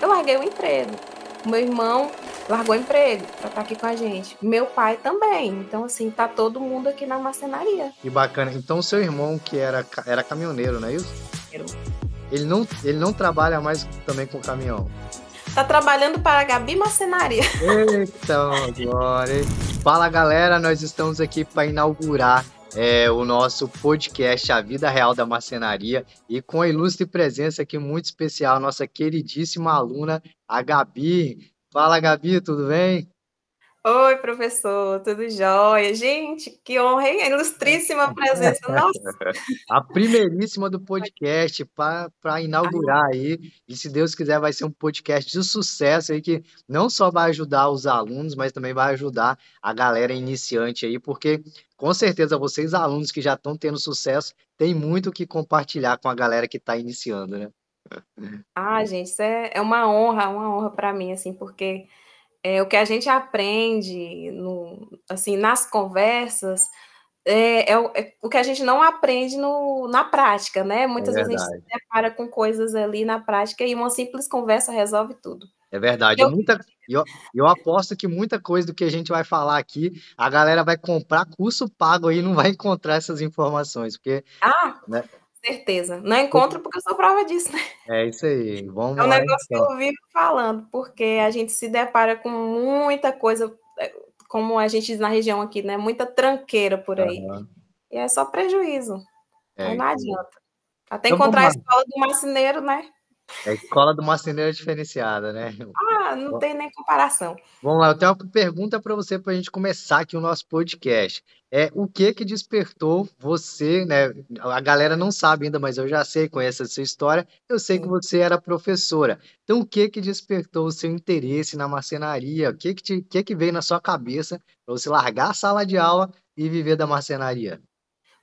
Eu larguei o emprego. meu irmão largou o emprego para estar tá aqui com a gente. Meu pai também. Então, assim, tá todo mundo aqui na macenaria. Que bacana. Então, seu irmão, que era, era caminhoneiro, não é isso? Ele não, ele não trabalha mais também com caminhão. Tá trabalhando para a Gabi Macenaria. Então, agora. Fala galera, nós estamos aqui para inaugurar é, o nosso podcast A Vida Real da Marcenaria e com a ilustre presença aqui muito especial, nossa queridíssima aluna, a Gabi. Fala, Gabi, tudo bem? Oi, professor, tudo jóia? Gente, que honra, hein? A ilustríssima é. presença. Nossa. A primeiríssima do podcast para inaugurar aí. E se Deus quiser, vai ser um podcast de sucesso aí que não só vai ajudar os alunos, mas também vai ajudar a galera iniciante aí, porque com certeza vocês, alunos que já estão tendo sucesso, tem muito o que compartilhar com a galera que está iniciando, né? Ah, gente, isso é, é uma honra, uma honra para mim, assim, porque é, o que a gente aprende no, assim nas conversas é, é, o, é, o, que a gente não aprende no, na prática, né? É Muitas vezes a gente se depara com coisas ali na prática e uma simples conversa resolve tudo. É verdade. Eu... É muita, eu, eu aposto que muita coisa do que a gente vai falar aqui, a galera vai comprar curso pago aí e não vai encontrar essas informações, porque ah. né, Certeza. Não encontro porque eu sou prova disso, né? É isso aí. Vamos é um lá, negócio então. que eu então. vivo falando, porque a gente se depara com muita coisa, é, como a gente diz na região aqui, né? Muita tranqueira por aí. Uhum. E é só prejuízo. É, não, não adianta. Até então, encontrar a escola do marceneiro, né? É a escola do marceneiro é diferenciada, né? Ah, não tem nem comparação. Vamos lá, eu tenho uma pergunta para você para a gente começar aqui o nosso podcast. É o que que despertou você, né? A galera não sabe ainda, mas eu já sei, conheço a sua história. Eu sei Sim. que você era professora. Então, o que que despertou o seu interesse na marcenaria? O que que, te, o que, que veio na sua cabeça para você largar a sala de aula e viver da marcenaria?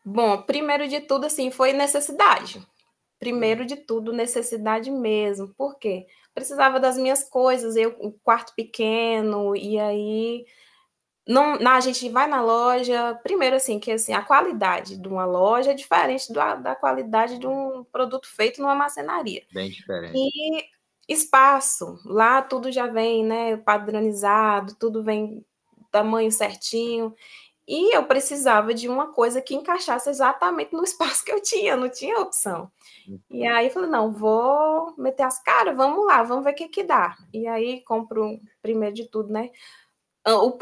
Bom, primeiro de tudo, assim, foi necessidade primeiro de tudo, necessidade mesmo. Por quê? Precisava das minhas coisas, eu, o quarto pequeno, e aí. Não, não, a gente vai na loja, primeiro assim, que assim, a qualidade de uma loja é diferente do, da qualidade de um produto feito numa macenaria. Bem diferente. E espaço, lá tudo já vem, né, padronizado, tudo vem tamanho certinho. E eu precisava de uma coisa que encaixasse exatamente no espaço que eu tinha, não tinha opção. E aí eu falei, não, vou meter as caras, vamos lá, vamos ver o que que dá. E aí compro, primeiro de tudo, né?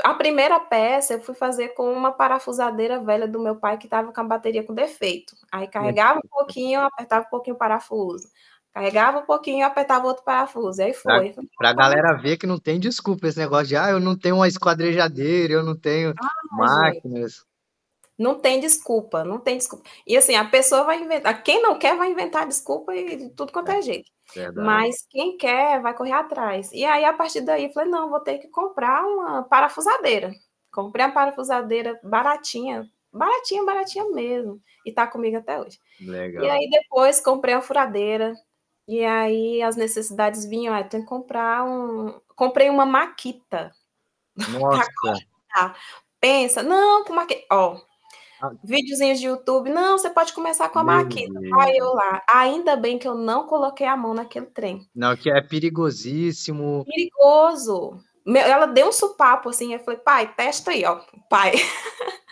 A primeira peça eu fui fazer com uma parafusadeira velha do meu pai que estava com a bateria com defeito. Aí carregava um pouquinho, apertava um pouquinho o parafuso. Carregava um pouquinho, apertava outro parafuso. Aí foi. Para a galera ver que não tem desculpa esse negócio de, ah, eu não tenho uma esquadrejadeira, eu não tenho ah, máquinas. Não tem desculpa, não tem desculpa. E assim, a pessoa vai inventar, quem não quer vai inventar desculpa e de tudo quanto é, é jeito. Verdade. Mas quem quer vai correr atrás. E aí, a partir daí, eu falei, não, vou ter que comprar uma parafusadeira. Comprei uma parafusadeira baratinha, baratinha, baratinha mesmo. E tá comigo até hoje. Legal. E aí depois comprei a furadeira. E aí as necessidades vinham, ah, tem que comprar um. Comprei uma maquita. Nossa. Pensa, não, com maquita. Ó, videozinhos de YouTube. Não, você pode começar com a máquina. maquita. Aí eu lá. Ainda bem que eu não coloquei a mão naquele trem. Não, que é perigosíssimo. Perigoso. Ela deu um supapo assim, eu falei, pai, testa aí, ó, pai.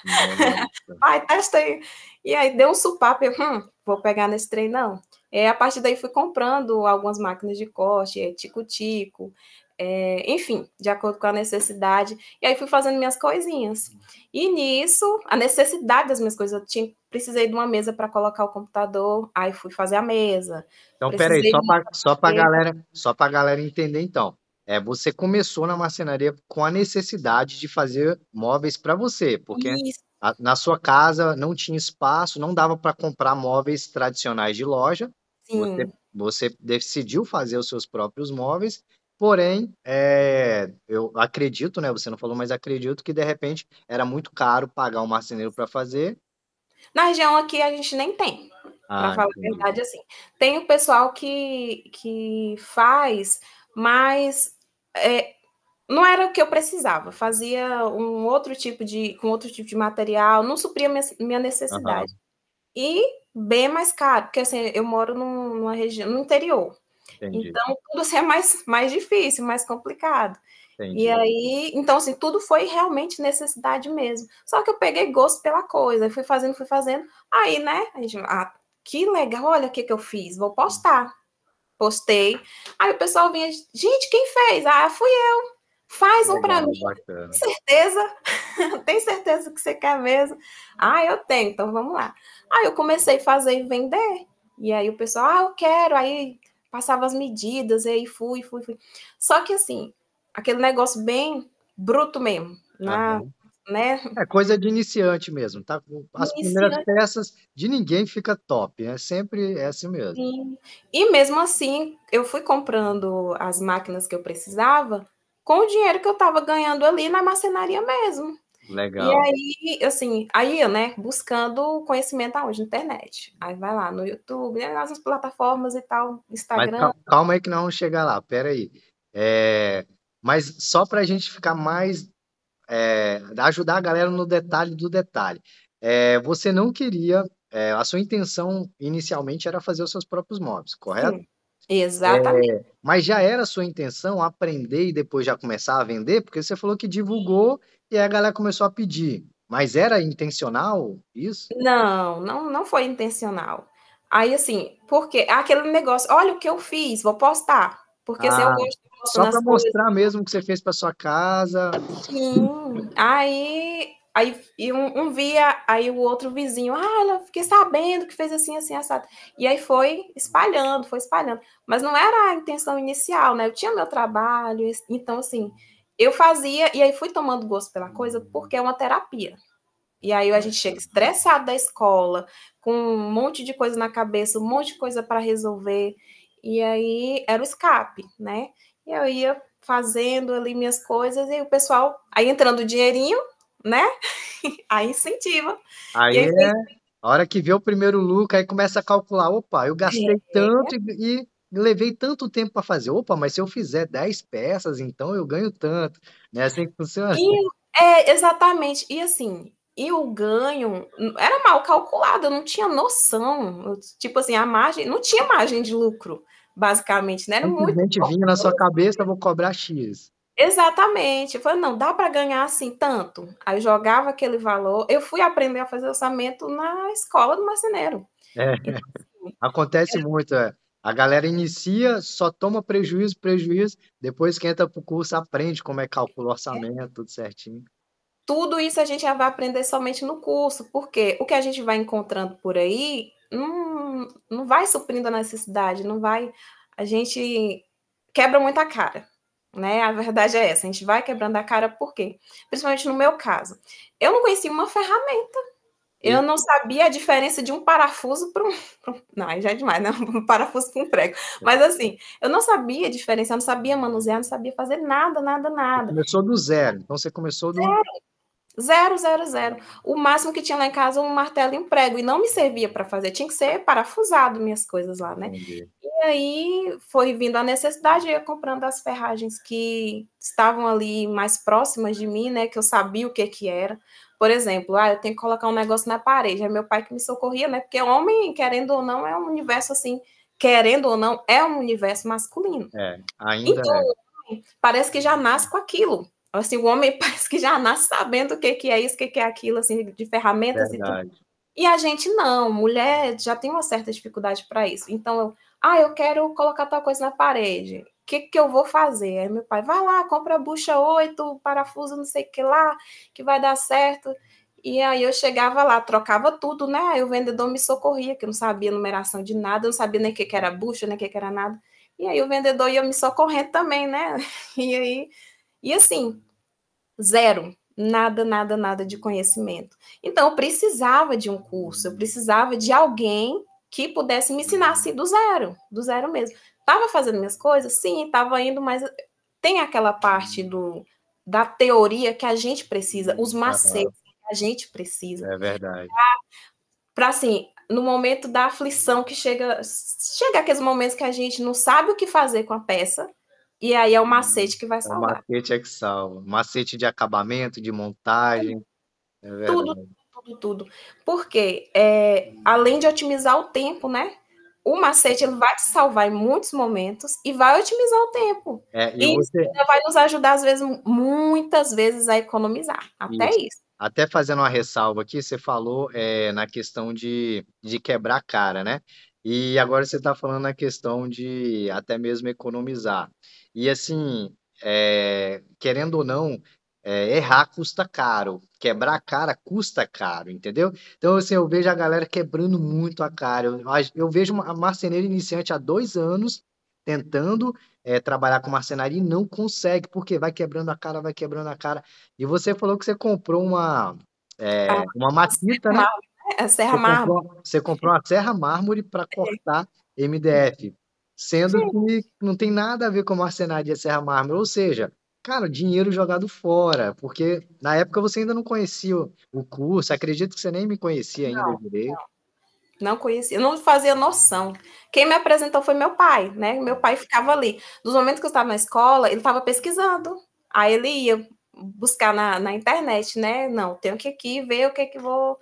pai, testa aí. E aí deu um supapo, eu, hum, vou pegar nesse trem, não. É, a partir daí fui comprando algumas máquinas de corte, é, tico-tico, é, enfim, de acordo com a necessidade. E aí fui fazendo minhas coisinhas. E nisso, a necessidade das minhas coisas, eu tinha, precisei de uma mesa para colocar o computador, aí fui fazer a mesa. Então, peraí, só para só pra galera, só galera entender então. É, você começou na marcenaria com a necessidade de fazer móveis para você, porque na sua casa não tinha espaço, não dava para comprar móveis tradicionais de loja. Sim. Você, você decidiu fazer os seus próprios móveis Porém, é, eu acredito, né? Você não falou, mas acredito que de repente era muito caro pagar um marceneiro para fazer. Na região aqui a gente nem tem, ah, para falar a verdade assim. Tem o pessoal que, que faz, mas é, não era o que eu precisava. Fazia um outro tipo de com outro tipo de material, não supria minha, minha necessidade. Uhum. E bem mais caro, porque assim, eu moro num, numa região no interior. Entendi. Então, tudo assim é mais, mais difícil, mais complicado. Entendi. E aí, então, assim, tudo foi realmente necessidade mesmo. Só que eu peguei gosto pela coisa, fui fazendo, fui fazendo. Aí, né, a gente, ah, que legal, olha o que, que eu fiz, vou postar. Postei. Aí o pessoal vinha, gente, quem fez? Ah, fui eu. Faz um para mim. Bacana. Certeza? Tem certeza que você quer mesmo? Ah, eu tenho, então vamos lá. Aí eu comecei a fazer e vender. E aí o pessoal, ah, eu quero. Aí passava as medidas, e aí fui, fui, fui. Só que assim, aquele negócio bem bruto mesmo, tá na, né? É coisa de iniciante mesmo, tá? As iniciante. primeiras peças de ninguém fica top, é sempre é assim mesmo. Sim. E mesmo assim, eu fui comprando as máquinas que eu precisava com o dinheiro que eu estava ganhando ali na marcenaria mesmo. Legal. E aí, assim, aí, né, buscando conhecimento aonde? Na internet. Aí vai lá no YouTube, né, nas plataformas e tal, Instagram. Mas calma aí que não chega lá, peraí. É, mas só para a gente ficar mais. É, ajudar a galera no detalhe do detalhe. É, você não queria. É, a sua intenção inicialmente era fazer os seus próprios móveis, correto? Sim. Exatamente. É, mas já era sua intenção aprender e depois já começar a vender? Porque você falou que divulgou e a galera começou a pedir. Mas era intencional isso? Não, não, não foi intencional. Aí, assim, porque é aquele negócio, olha o que eu fiz, vou postar. Porque assim, ah, se eu gosto. Só para mostrar mesmo o que você fez para sua casa. Sim. Aí, aí um, um, via, aí o outro vizinho, ah, eu fiquei sabendo que fez assim, assim, assado. E aí foi espalhando, foi espalhando. Mas não era a intenção inicial, né? Eu tinha meu trabalho, então, assim, eu fazia, e aí fui tomando gosto pela coisa, porque é uma terapia. E aí a gente chega estressado da escola, com um monte de coisa na cabeça, um monte de coisa para resolver. E aí era o escape, né? E eu ia fazendo ali minhas coisas e o pessoal aí entrando o dinheirinho, né? aí incentiva. Aí, aí é... A hora que vê o primeiro lucro, aí começa a calcular, opa, eu gastei é. tanto e, levei tanto tempo para fazer. Opa, mas se eu fizer 10 peças, então eu ganho tanto. Né? Assim que funciona. E, é, exatamente. E assim, e o ganho hum, era mal calculado, eu não tinha noção. Eu, tipo assim, a margem, não tinha margem de lucro, basicamente, né? Era muito. vinha na sua cabeça, vou cobrar X. Exatamente. Eu falei, não, dá para ganhar assim tanto. Aí jogava aquele valor. Eu fui aprender a fazer orçamento na escola do marceneiro. É. Então, assim, Acontece é. muito, é. A galera inicia, só toma prejuízo, prejuízo, depois que entra para o curso aprende como é calcular o orçamento, tudo certinho. Tudo isso a gente já vai aprender somente no curso, porque o que a gente vai encontrando por aí não, hum, não vai suprindo a necessidade, não vai. A gente quebra muita cara, né? A verdade é essa, a gente vai quebrando a cara por quê? Principalmente no meu caso. Eu não conhecia uma ferramenta eu não sabia a diferença de um parafuso para um. Não, aí já é demais, né? Um parafuso para um prego. É. Mas assim, eu não sabia a diferença, eu não sabia manusear, não sabia fazer nada, nada, nada. Você começou do zero, então você começou do. Zero. Zero, zero, zero. O máximo que tinha lá em casa um martelo e um prego, e não me servia para fazer, tinha que ser parafusado minhas coisas lá, né? Entendi. E aí foi vindo a necessidade, eu ia comprando as ferragens que estavam ali mais próximas de mim, né? Que eu sabia o que que era. Por exemplo, ah, eu tenho que colocar um negócio na parede. É meu pai que me socorria, né? Porque homem, querendo ou não, é um universo assim, querendo ou não, é um universo masculino. É, ainda então, é. parece que já nasce com aquilo. Assim, o homem parece que já nasce sabendo o que, que é isso, o que, que é aquilo, assim, de ferramentas Verdade. e tudo. E a gente não, mulher já tem uma certa dificuldade para isso. Então, eu, ah, eu quero colocar tal coisa na parede que, que eu vou fazer? Aí meu pai, vai lá, compra a bucha 8, parafuso não sei o que lá, que vai dar certo. E aí eu chegava lá, trocava tudo, né? Aí o vendedor me socorria, que eu não sabia numeração de nada, eu não sabia nem o que, que era bucha, nem o que, que era nada. E aí o vendedor ia me socorrendo também, né? E aí, e assim, zero, nada, nada, nada de conhecimento. Então eu precisava de um curso, eu precisava de alguém que pudesse me ensinar assim do zero, do zero mesmo estava fazendo minhas coisas, sim, estava indo, mas tem aquela parte do, da teoria que a gente precisa, os macetes que a gente precisa. É verdade. Para, assim, no momento da aflição que chega, chega aqueles momentos que a gente não sabe o que fazer com a peça, e aí é o macete que vai é salvar. O macete é que salva. Macete de acabamento, de montagem. É tudo, tudo, tudo. Porque, é, além de otimizar o tempo, né? o macete ele vai te salvar em muitos momentos e vai otimizar o tempo. É, e, vai nos ajudar, às vezes, muitas vezes a economizar. Até isso. isso. Até fazendo uma ressalva aqui, você falou é, na questão de, de quebrar a cara, né? E agora você está falando na questão de até mesmo economizar. E assim, é, querendo ou não, é, errar custa caro, quebrar a cara custa caro, entendeu? Então, assim, eu vejo a galera quebrando muito a cara. Eu, eu vejo uma marceneira iniciante há dois anos tentando é, trabalhar com marcenaria e não consegue, porque vai quebrando a cara, vai quebrando a cara. E você falou que você comprou uma, é, uma matita, né? É, a serra você mármore. Comprou, você comprou uma serra mármore para é. cortar MDF, sendo Sim. que não tem nada a ver com marcenaria serra mármore, ou seja, cara, dinheiro jogado fora, porque na época você ainda não conhecia o curso, acredito que você nem me conhecia ainda não, direito. Não. não conhecia, eu não fazia noção. Quem me apresentou foi meu pai, né? Meu pai ficava ali. Nos momentos que eu estava na escola, ele estava pesquisando. Aí ele ia buscar na, na internet, né? Não, tenho que aqui ver o que é que vou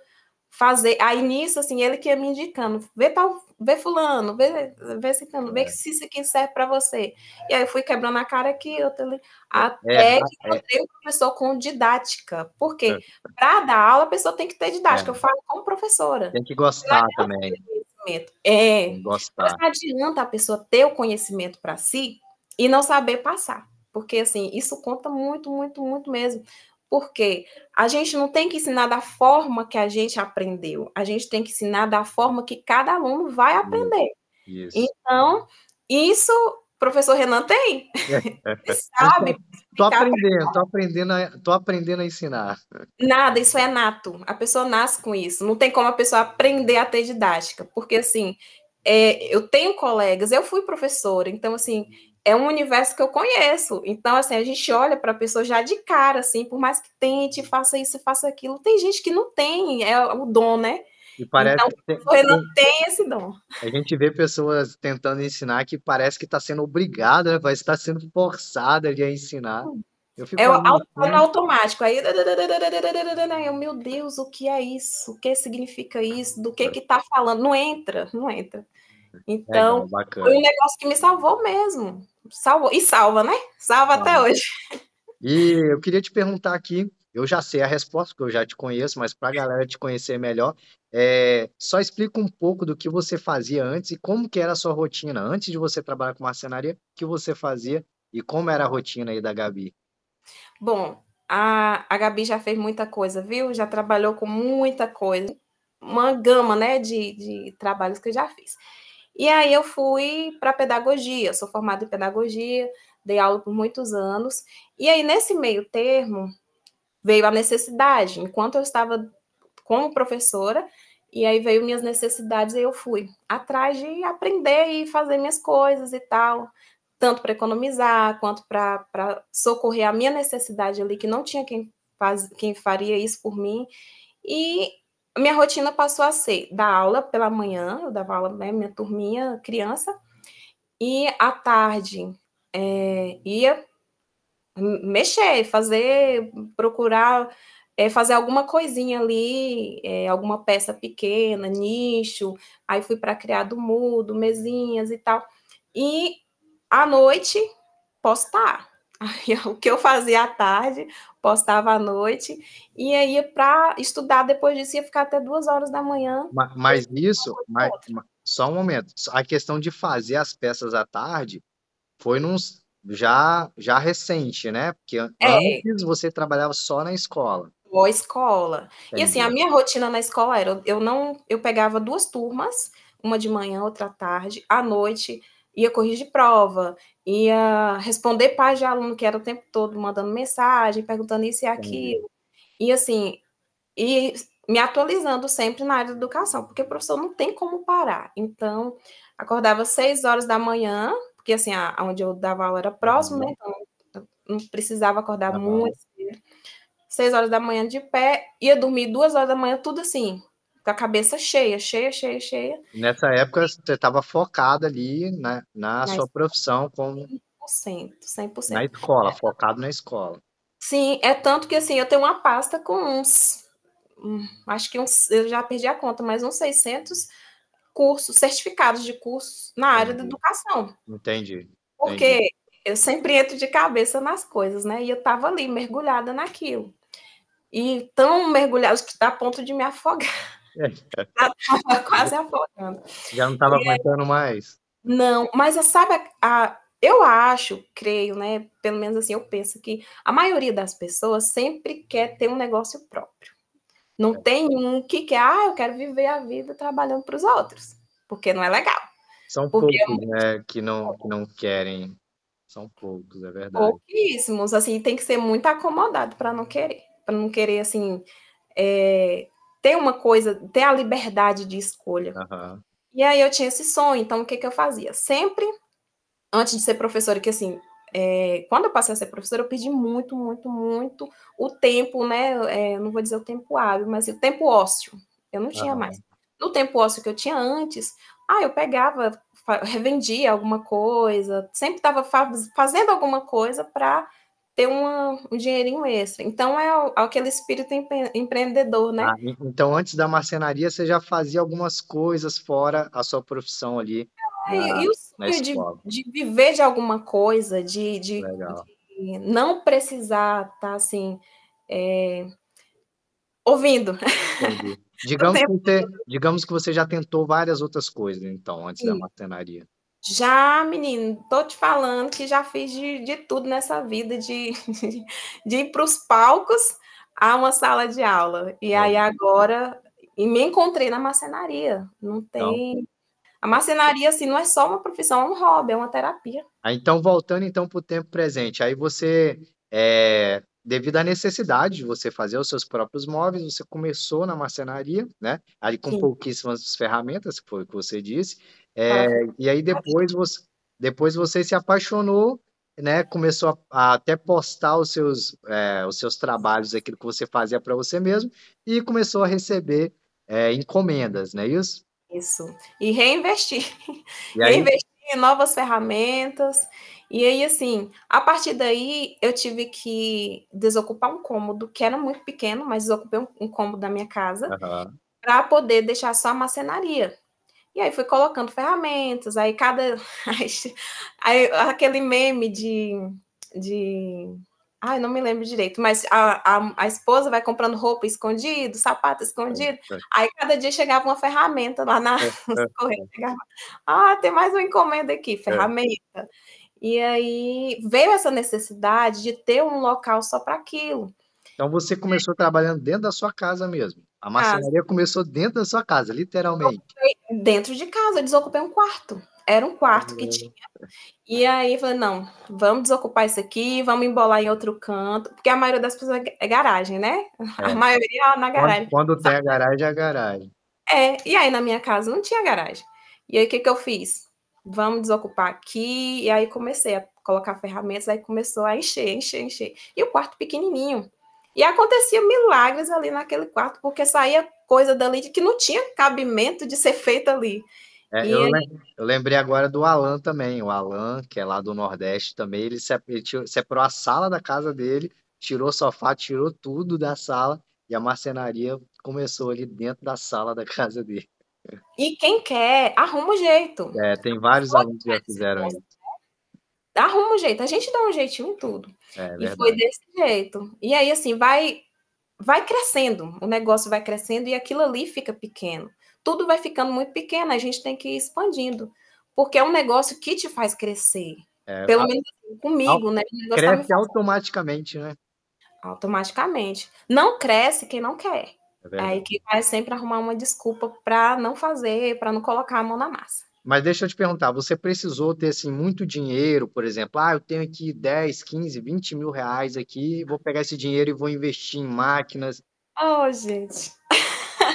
fazer. Aí nisso, assim, ele que ia me indicando, vê tal, vê fulano, vê, vê citando, vê é. se isso aqui serve para você. E aí eu fui quebrando a cara aqui, eu li... É, até é, que é. encontrei é. o professor com didática. Por quê? É. Para dar aula, a pessoa tem que ter didática. É. Eu falo como professora. Tem que gostar também. É. gostar. Mas não adianta a pessoa ter o conhecimento para si e não saber passar. Porque, assim, isso conta muito, muito, muito mesmo. Porque a gente não tem que ensinar da forma que a gente aprendeu, a gente tem que ensinar da forma que cada aluno vai aprender. Isso. Então, isso professor Renan tem. É. sabe. Estou aprendendo, estou aprendendo, a, aprendendo a ensinar. Nada, isso é nato. A pessoa nasce com isso. Não tem como a pessoa aprender a ter didática. Porque, assim, é, eu tenho colegas, eu fui professora, então, assim, é um universo que eu conheço. Então, assim, a gente olha para a pessoa já de cara, assim, por mais que tente, faça isso, faça aquilo. Tem gente que não tem, é o dom, né? E parece então, que tem, não tem esse dom. A gente vê pessoas tentando ensinar que parece que está sendo obrigada, né? Parece que está sendo forçada a ensinar. é o automático. Aí, eu, meu Deus, o que é isso? O que significa isso? Do que que está falando? Não entra, não entra. É, então, é, foi um negócio que me salvou mesmo. Salvou, e salva, né? Salva ah, até hoje. E eu queria te perguntar aqui, eu já sei a resposta, porque eu já te conheço, mas para a galera te conhecer melhor, é, só explica um pouco do que você fazia antes e como que era a sua rotina. Antes de você trabalhar com marcenaria, o que você fazia e como era a rotina aí da Gabi? Bom, a, a Gabi já fez muita coisa, viu? Já trabalhou com muita coisa. Uma gama, né, de, de trabalhos que eu já fiz. E aí eu fui para pedagogia, sou formada em pedagogia, dei aula por muitos anos. E aí nesse meio termo veio a necessidade, enquanto eu estava como professora, e aí veio minhas necessidades e eu fui atrás de aprender e fazer minhas coisas e tal, tanto para economizar quanto para socorrer a minha necessidade ali, que não tinha quem, faz, quem faria isso por mim. E minha rotina passou a ser dar aula pela manhã, eu dava aula, né, minha turminha, criança, e à tarde é, ia mexer, fazer, procurar, é, fazer alguma coisinha ali, é, alguma peça pequena, nicho, aí fui para criar do mudo, mesinhas e tal. E à noite, postar. o que eu fazia à tarde, postava à noite, e aí para estudar depois disso ia ficar até duas horas da manhã. Mas, mas isso, mas, só um momento. A questão de fazer as peças à tarde foi num, já já recente, né? Porque é. antes você trabalhava só na escola. Ou escola. Entendi. E assim, a minha rotina na escola era eu não eu pegava duas turmas, uma de manhã, outra à tarde, à noite ia corrigir prova, ia responder pais de aluno que era o tempo todo mandando mensagem, perguntando isso e aquilo. E assim, e me atualizando sempre na área da educação, porque o professor não tem como parar. Então, acordava seis horas da manhã, porque assim, a, onde eu dava aula era próximo, né? Uhum. Então, não precisava acordar tá muito Seis horas da manhã de pé, ia dormir duas horas da manhã, tudo assim, com a cabeça cheia, cheia, cheia, cheia. Nessa época você estava focada ali né, na, na sua profissão como 100%, 100%. Na escola, é. focado na escola. Sim, é tanto que assim, eu tenho uma pasta com uns hum, acho que uns, eu já perdi a conta, mas uns 600 cursos, certificados de cursos na área Entendi. da uhum. educação. Entendi. Porque Entendi. eu sempre entro de cabeça nas coisas, né? E eu estava ali mergulhada naquilo. E tão mergulhada, que está a ponto de me afogar. Estava é. quase afogando. Já não estava aguentando mais. Não, mas sabe, a, a, eu acho, creio, né? Pelo menos assim, eu penso que a maioria das pessoas sempre quer ter um negócio próprio. Não é. tem um que quer, ah, eu quero viver a vida trabalhando para os outros, porque não é legal. São porque é poucos, é né, que não, que não querem. São poucos, é verdade. Pouquíssimos, assim, tem que ser muito acomodado para não querer, para não querer assim é, ter uma coisa, ter a liberdade de escolha. Uhum. E aí eu tinha esse sonho, então o que, que eu fazia? Sempre, antes de ser professora, que assim, é, quando eu passei a ser professora, eu pedi muito, muito, muito o tempo, né? É, não vou dizer o tempo hábil, mas o tempo ósseo. Eu não uhum. tinha mais. No tempo ósseo que eu tinha antes, ah, eu pegava, revendia alguma coisa, sempre estava fazendo alguma coisa para ter uma, um dinheirinho extra. Então é, é aquele espírito empre empreendedor, né? Ah, então antes da marcenaria você já fazia algumas coisas fora a sua profissão ali. É, na, e o sonho de, de, viver de alguma coisa, de, de, de não precisar estar tá, assim é, ouvindo. Digamos que, digamos que você já tentou várias outras coisas, então, antes Sim. da marcenaria. Já, menino, tô te falando que já fiz de, de tudo nessa vida, de, de, ir para os palcos a uma sala de aula. E aí agora, e me encontrei na marcenaria. Não então. tem. Então, a marcenaria, assim, não é só uma profissão, é um hobby, é uma terapia. Então, voltando então para o tempo presente, aí você é devido à necessidade de você fazer os seus próprios móveis, você começou na marcenaria, né? Ali com Sim. pouquíssimas ferramentas, que foi o que você disse, é, ah, e aí depois você, depois você se apaixonou, né? Começou a, a até postar os seus, é, os seus trabalhos, aquilo que você fazia para você mesmo, e começou a receber é, encomendas, não é isso? Isso. E reinvestir. E aí... Reinvestir em novas ferramentas. E aí, assim, a partir daí, eu tive que desocupar um cômodo, que era muito pequeno, mas desocupei um, um cômodo da minha casa, uhum. para poder deixar só a macenaria. E aí fui colocando ferramentas, aí cada. aí, aquele meme de. de... Ai, não me lembro direito, mas a, a, a esposa vai comprando roupa escondido, sapato escondido. É, é. Aí cada dia chegava uma ferramenta lá na é, ah, tem mais uma encomenda aqui, ferramenta. E aí veio essa necessidade de ter um local só para aquilo. Então você começou trabalhando dentro da sua casa mesmo. A marcenaria começou dentro da sua casa, literalmente. Dentro de casa, eu desocupei um quarto. Era um quarto que hum. tinha. E aí eu falei, não, vamos desocupar isso aqui, vamos embolar em outro canto, porque a maioria das pessoas é garagem, né? É. A maioria é na garagem. Quando, quando tem a garagem, é a garagem. É, e aí na minha casa não tinha garagem. E aí o que, que eu fiz? Vamos desocupar aqui, e aí comecei a colocar ferramentas, aí começou a encher, encher, encher. E o quarto pequenininho. E acontecia milagres ali naquele quarto, porque saía coisa dali que não tinha cabimento de ser feita ali. É, eu, ele... eu, lembrei agora do Alan também. O Alan, que é lá do Nordeste também, ele, se, separou a sala da casa dele, tirou o sofá, tirou tudo da sala e a marcenaria começou ali dentro da sala da casa dele. E quem quer, arruma o jeito. É, tem vários alunos que já fizeram isso arruma um jeito, a gente dá um jeitinho em tudo. É, e foi desse jeito. E aí, assim, vai, vai crescendo, o negócio vai crescendo e aquilo ali fica pequeno. Tudo vai ficando muito pequeno, a gente tem que ir expandindo. Porque é um negócio que te faz crescer. É, Pelo a... menos comigo, a... né? Tá cresce automaticamente, né? Automaticamente. Não cresce quem não quer. É Aí que vai sempre arrumar uma desculpa para não fazer, para não colocar a mão na massa. Mas deixa eu te perguntar, você precisou ter assim, muito dinheiro, por exemplo? Ah, eu tenho aqui 10, 15, 20 mil reais aqui, vou pegar esse dinheiro e vou investir em máquinas. Oh, gente.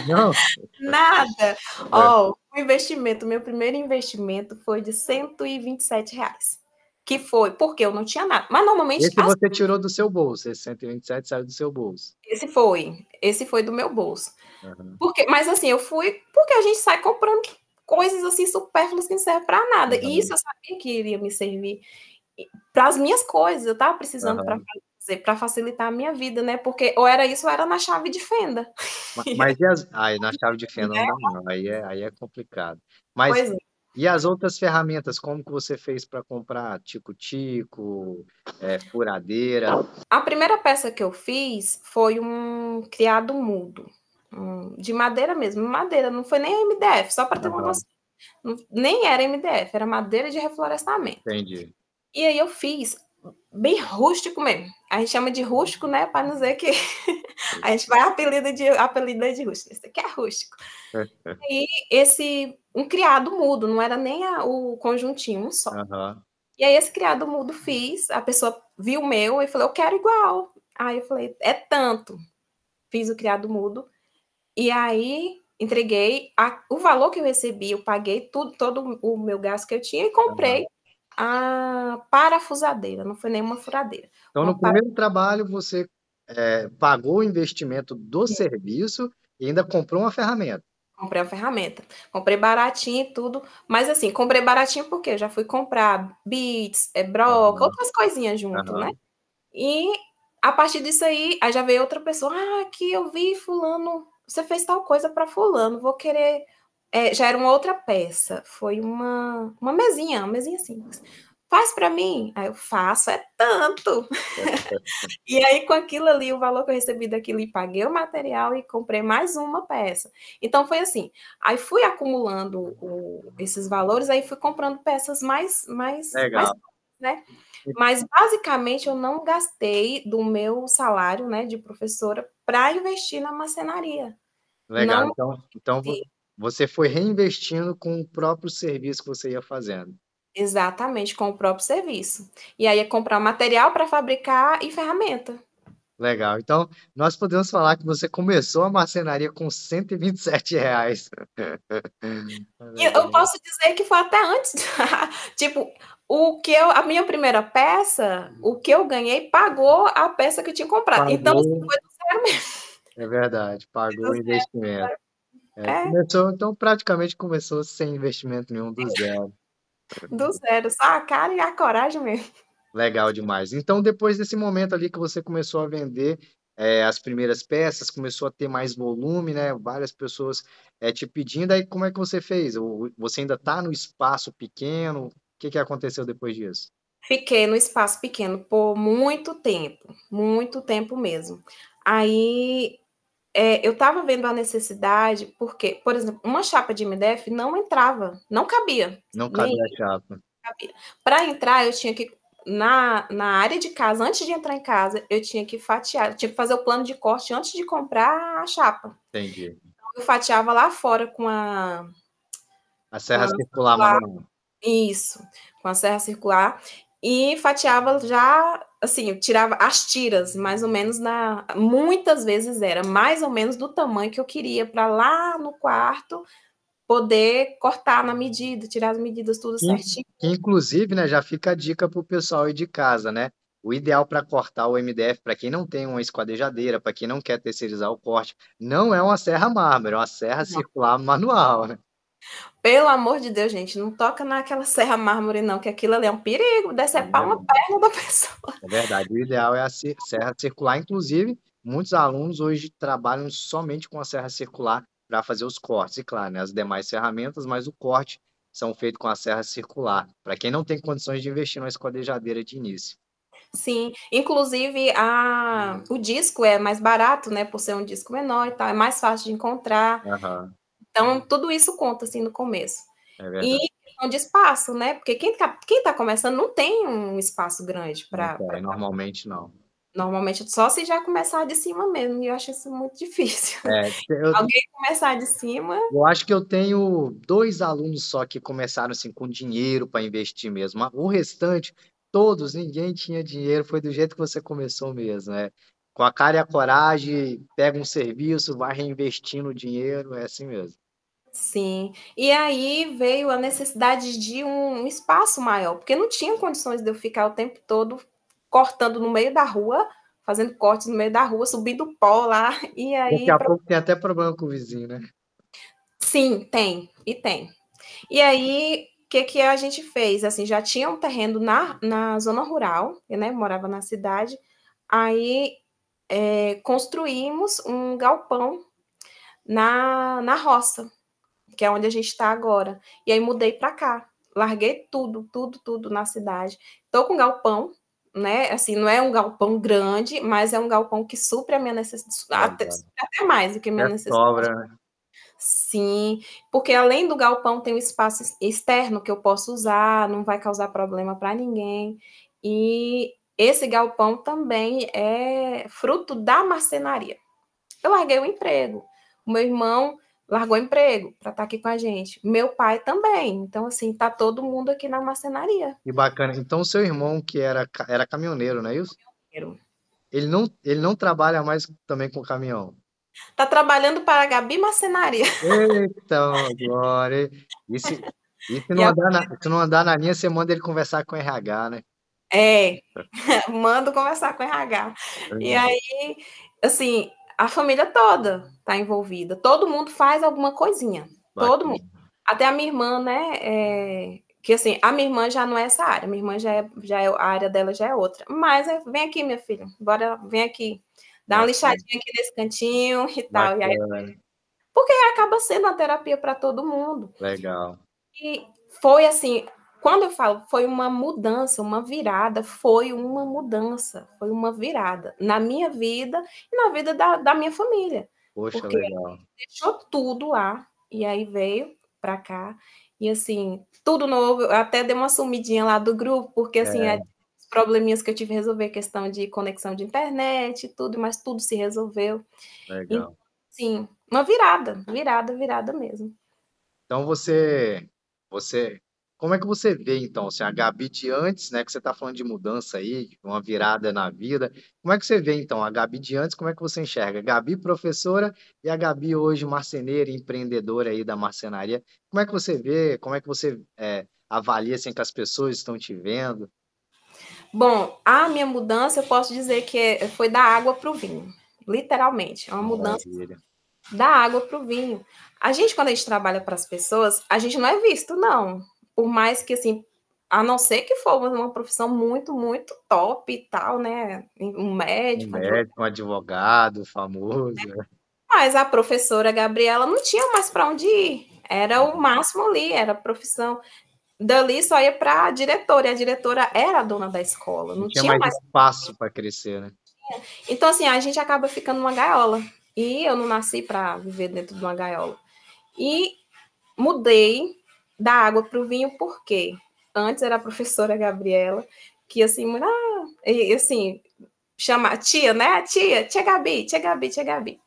Não. Nada. É. Ó, é. o oh, investimento, meu primeiro investimento foi de 127 reais. Que foi, porque eu não tinha nada. Mas normalmente. Esse as... você assim tirou do seu bolso, esse 127 saiu do seu bolso. Esse foi. Esse foi do meu bolso. Uhum. Porque, mas assim, eu fui porque a gente sai comprando coisas assim supérfluas que não servem para nada. Uhum. E isso eu sabia que iria me servir para as minhas coisas, eu estava precisando uhum. para fazer, para facilitar a minha vida, né? Porque ou era isso ou era na chave de fenda. Mas, mas e as... Ai, na chave de fenda é. não né? dá, não. Aí é, aí é complicado. Mas é. e as outras ferramentas, como que você fez para comprar tico-tico, é, furadeira? A primeira peça que eu fiz foi um criado mudo. Hum, de madeira mesmo, madeira, não foi nem MDF, só para ter uma noção. Nem era MDF, era madeira de reflorestamento. Entendi. E aí eu fiz bem rústico mesmo. A gente chama de rústico, né? Para não dizer que a gente vai apelido de apelida de rústico. Isso aqui é rústico. e esse um criado mudo, não era nem a, o conjuntinho, um só. Uhum. E aí esse criado mudo fiz, a pessoa viu o meu e falou: "Eu quero igual". Aí eu falei: "É tanto". Fiz o criado mudo. E aí entreguei a, o valor que eu recebi, eu paguei tudo, todo o meu gasto que eu tinha e comprei a parafusadeira, não foi nenhuma furadeira. Então, no primeiro trabalho, você é, pagou o investimento do Sim. serviço e ainda comprou uma ferramenta. Comprei a ferramenta. Comprei baratinho e tudo. Mas assim, comprei baratinho porque eu já fui comprar bits, é, broca, uhum. outras coisinhas junto, uhum. né? E a partir disso aí, aí já veio outra pessoa. Ah, aqui eu vi fulano você fez tal coisa para fulano, vou querer. É, já era uma outra peça, foi uma, uma mesinha, uma mesinha simples. Faz para mim? Aí eu faço, é tanto. e aí, com aquilo ali, o valor que eu recebi daquilo, paguei o material e comprei mais uma peça. Então, foi assim. Aí fui acumulando o, esses valores, aí fui comprando peças mais, mais, Legal. mais né? Mas basicamente eu não gastei do meu salário, né, de professora para investir na macenaria. Legal. Não... Então, então você foi reinvestindo com o próprio serviço que você ia fazendo. Exatamente, com o próprio serviço. E aí é comprar material para fabricar e ferramenta. Legal. Então, nós podemos falar que você começou a marcenaria com 127 reais. eu posso dizer que foi até antes. tipo, o que eu, a minha primeira peça, o que eu ganhei, pagou a peça que eu tinha comprado. Então, pagou. Então, assim, foi do zero mesmo. É verdade, pagou o investimento. É, é. Começou, então, praticamente começou sem investimento nenhum, do zero. do zero, só a cara e a coragem mesmo. Legal demais. Então, depois desse momento ali que você começou a vender é, as primeiras peças, começou a ter mais volume, né? Várias pessoas é, te pedindo. Aí, como é que você fez? Você ainda está no espaço pequeno? O que, que aconteceu depois disso? Fiquei no espaço pequeno por muito tempo, muito tempo mesmo. Aí é, eu estava vendo a necessidade, porque, por exemplo, uma chapa de MDF não entrava, não cabia. Não cabia a chapa. Para entrar, eu tinha que. Na, na área de casa, antes de entrar em casa, eu tinha que fatiar, tinha que fazer o plano de corte antes de comprar a chapa. Entendi. Então, eu fatiava lá fora com a. A serra circular, circular isso, com a serra circular. E fatiava já, assim, tirava as tiras, mais ou menos na. Muitas vezes era mais ou menos do tamanho que eu queria, para lá no quarto poder cortar na medida, tirar as medidas tudo certinho. Inclusive, né, já fica a dica para o pessoal aí de casa, né? O ideal para cortar o MDF, para quem não tem uma esquadejadeira, para quem não quer terceirizar o corte, não é uma serra mármore, é uma serra circular manual, né? Pelo amor de Deus, gente, não toca naquela serra mármore, não, que aquilo ali é um perigo, decepar é uma é perna da pessoa. É verdade, o ideal é a serra circular, inclusive, muitos alunos hoje trabalham somente com a serra circular para fazer os cortes, e claro, né, as demais ferramentas, mas o corte são feitos com a serra circular, para quem não tem condições de investir numa esquadejadeira de início. Sim, inclusive a, uhum. o disco é mais barato, né? Por ser um disco menor e tal, é mais fácil de encontrar. Uhum. Então, tudo isso conta, assim, no começo. É e questão de espaço, né? Porque quem está quem tá começando não tem um espaço grande para. É, normalmente não. Normalmente só se já começar de cima mesmo, e eu acho isso muito difícil. É, eu... Alguém começar de cima. Eu acho que eu tenho dois alunos só que começaram assim com dinheiro para investir mesmo. O restante, todos, ninguém tinha dinheiro, foi do jeito que você começou mesmo, né? Com a cara e a coragem, pega um serviço, vai reinvestindo o dinheiro, é assim mesmo. Sim. E aí veio a necessidade de um espaço maior, porque não tinha condições de eu ficar o tempo todo cortando no meio da rua, fazendo cortes no meio da rua, subindo pó lá. E aí. Daqui a pra... pouco tem até problema com o vizinho, né? Sim, tem, e tem. E aí, o que, que a gente fez? Assim, já tinha um terreno na, na zona rural, eu né, morava na cidade, aí é, construímos um galpão na, na roça que é onde a gente está agora. E aí mudei para cá. Larguei tudo, tudo, tudo na cidade. Estou com galpão, né? Assim, não é um galpão grande, mas é um galpão que supre a minha necessidade, tá até, até mais do que a minha é necessidade. Sobra. Né? Sim, porque além do galpão tem um espaço externo que eu posso usar, não vai causar problema para ninguém. E esse galpão também é fruto da marcenaria. Eu larguei o emprego. O meu irmão largou emprego para estar tá aqui com a gente. Meu pai também. Então, assim, tá todo mundo aqui na marcenaria. E bacana. Então, seu irmão, que era, era caminhoneiro, não é isso? Caminhoneiro. Ele não, ele não trabalha mais também com caminhão. Tá trabalhando para a Gabi Marcenaria. Então, agora. E se, e se não, e andar, na, se não andar na linha, você manda ele conversar com o RH, né? É, mando conversar com o RH. É. E aí, assim, a família toda está envolvida. Todo mundo faz alguma coisinha. Todo mundo. Até a minha irmã, né? É... Que assim, a minha irmã já não é essa área, minha irmã já é, já é, a área dela já é outra. Mas é, vem aqui, minha filha, bora, vem aqui, dá uma lixadinha aqui nesse cantinho e tal. E aí, porque acaba sendo uma terapia para todo mundo. Legal. E foi assim, quando eu falo foi uma mudança, uma virada, foi uma mudança, foi uma virada na minha vida e na vida da, da minha família. Poxa, porque legal. Deixou tudo lá e aí veio para cá e assim, tudo novo. Eu até dei uma sumidinha lá do grupo, porque assim, é. é os probleminhas que eu tive que resolver, questão de conexão de internet e tudo, mas tudo se resolveu. Legal. Então, sim, uma virada, virada, virada mesmo. Então você você como é que você vê, então, assim, a Gabi de antes, né, que você está falando de mudança aí, uma virada na vida, como é que você vê, então, a Gabi de antes, como é que você enxerga? Gabi professora e a Gabi hoje marceneira, empreendedora aí da marcenaria, como é que você vê, como é que você é, avalia, assim, que as pessoas estão te vendo? Bom, a minha mudança, eu posso dizer que foi da água para o vinho, literalmente, é uma mudança Maravilha. da água para o vinho. A gente, quando a gente trabalha para as pessoas, a gente não é visto, não por mais que assim, a não ser que for uma profissão muito, muito top e tal, né? Um médico. Um médico, um advogado famoso. Né? Mas a professora Gabriela não tinha mais para onde ir. Era o máximo ali, era a profissão. Dali só ia para a diretora, e a diretora era a dona da escola. Não, não tinha, mais, mais espaço para crescer, né? Então, assim, a gente acaba ficando numa gaiola. E eu não nasci para viver dentro de uma gaiola. E mudei da água para o vinho, porque Antes era a professora Gabriela, que assim, ah, e, assim, chama a tia, né? A tia, tia Gabi, tia Gabi, tia Gabi.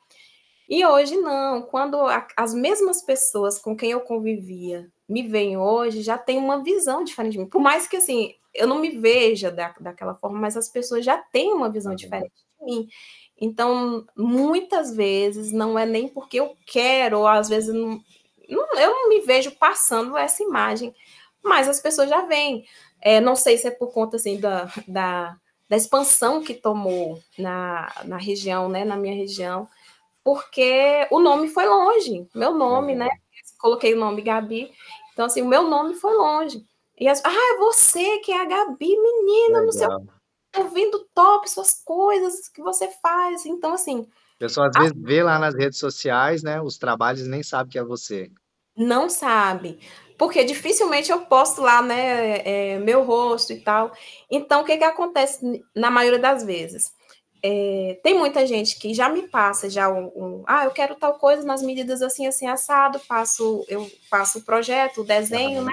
E hoje não, quando a, as mesmas pessoas com quem eu convivia me veem hoje, já tem uma visão diferente de mim. Por mais que assim, eu não me veja da, daquela forma, mas as pessoas já têm uma visão uhum. diferente de mim. Então, muitas vezes não é nem porque eu quero, ou às vezes não, eu não me vejo passando essa imagem, mas as pessoas já veem. É, não sei se é por conta assim da, da, da expansão que tomou na, na região, né, na minha região, porque o nome foi longe, meu nome, uhum. né? Coloquei o nome Gabi, então assim, o meu nome foi longe. E as, ah, é você que é a Gabi, menina, Legal. não sei, ouvindo top suas coisas que você faz. Então assim, o pessoal às ah. vezes vê lá nas redes sociais, né, os trabalhos e nem sabe que é você. Não sabe, porque dificilmente eu posto lá, né, é, é meu rosto e tal. Então, o que que acontece na maioria das vezes? É, tem muita gente que já me passa já um, um, ah, eu quero tal coisa nas medidas assim, assim, assado, passo, eu passo o projeto, o desenho, né?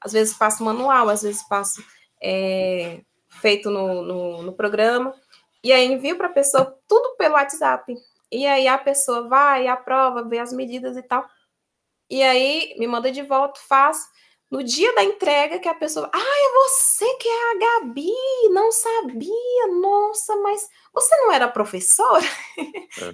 Às vezes passo manual, às vezes passo é, feito no, no, no programa. E aí envio para a pessoa tudo pelo WhatsApp. E aí a pessoa vai, aprova, vê as medidas e tal. E aí me manda de volta, faz. No dia da entrega que a pessoa, ah, é você que é a Gabi, não sabia, nossa, mas você não era professora?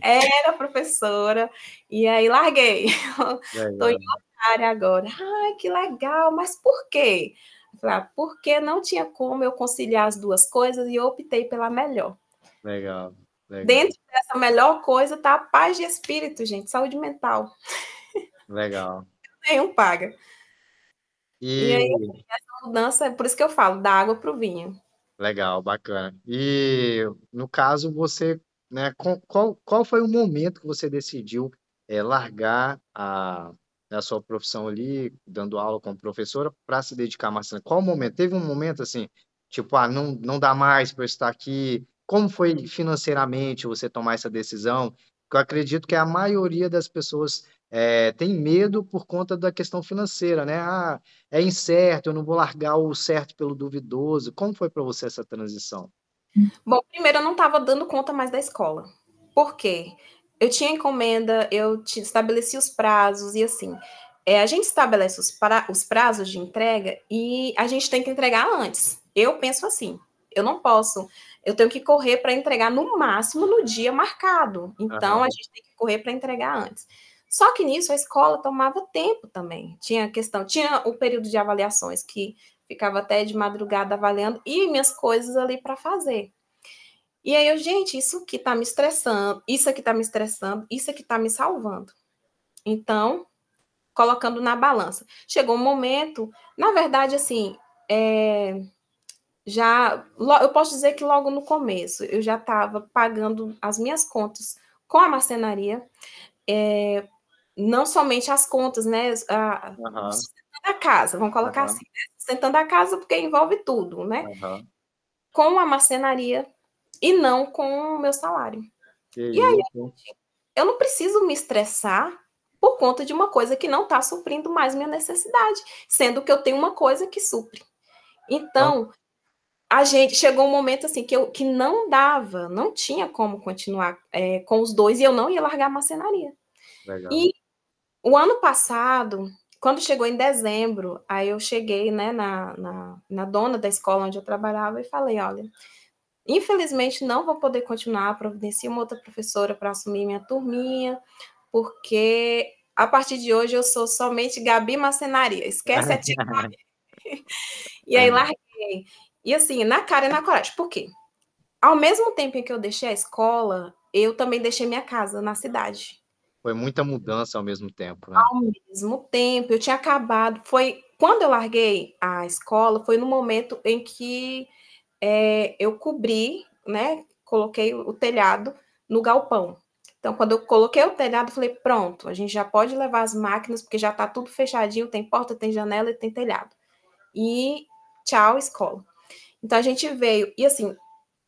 É. era professora, e aí larguei. Estou em outra área agora. Ai, que legal, mas por quê? Falei, ah, porque não tinha como eu conciliar as duas coisas e eu optei pela melhor. Legal. legal. Dentro dessa melhor coisa tá a paz de espírito, gente, saúde mental. Legal. Nenhum paga. E... e aí, essa mudança, é por isso que eu falo, da água para o vinho. Legal, bacana. E no caso, você, né, qual, qual foi o momento que você decidiu é, largar a, a sua profissão ali, dando aula como professora, para se dedicar mais Qual o momento? Teve um momento assim, tipo, ah, não, não dá mais para eu estar aqui, como foi financeiramente você tomar essa decisão? Eu acredito que a maioria das pessoas é, tem medo por conta da questão financeira, né? Ah, é incerto, eu não vou largar o certo pelo duvidoso. Como foi para você essa transição? Bom, primeiro eu não estava dando conta mais da escola. Por quê? Eu tinha encomenda, eu estabeleci os prazos e assim. É, a gente estabelece os, pra, os prazos de entrega e a gente tem que entregar antes. Eu penso assim. Eu não posso eu tenho que correr para entregar no máximo no dia marcado. Então, uhum. a gente tem que correr para entregar antes. Só que nisso a escola tomava tempo também. Tinha questão, tinha o período de avaliações que ficava até de madrugada avaliando e minhas coisas ali para fazer. E aí eu, gente, isso que tá me estressando, isso aqui tá me estressando, isso aqui tá me salvando. Então, colocando na balança. Chegou um momento, na verdade, assim, é, já eu posso dizer que logo no começo eu já estava pagando as minhas contas com a marcenaria, é, não somente as contas, né? A, uhum. a casa, vamos colocar uhum. assim, né, sustentando a casa porque envolve tudo, né? Uhum. Com a marcenaria e não com o meu salário. Que e isso. aí eu não preciso me estressar por conta de uma coisa que não está suprindo mais minha necessidade, sendo que eu tenho uma coisa que supre. Então, a gente chegou um momento assim que, eu, que não dava, não tinha como continuar é, com os dois e eu não ia largar a marcenaria. Legal. E o ano passado, quando chegou em dezembro, aí eu cheguei né, na, na, na dona da escola onde eu trabalhava e falei: olha, infelizmente não vou poder continuar, providencia uma outra professora para assumir minha turminha, porque a partir de hoje eu sou somente Gabi Marcenaria, esquece a tia. e aí é. larguei. E assim, na cara e na coragem. Por quê? Ao mesmo tempo em que eu deixei a escola, eu também deixei minha casa na cidade. Foi muita mudança ao mesmo tempo, né? Ao mesmo tempo, eu tinha acabado. Foi quando eu larguei a escola, foi no momento em que é, eu cobri, né? Coloquei o telhado no galpão. Então, quando eu coloquei o telhado, falei: pronto, a gente já pode levar as máquinas, porque já está tudo fechadinho, tem porta, tem janela e tem telhado. E tchau, escola. Então a gente veio, e assim,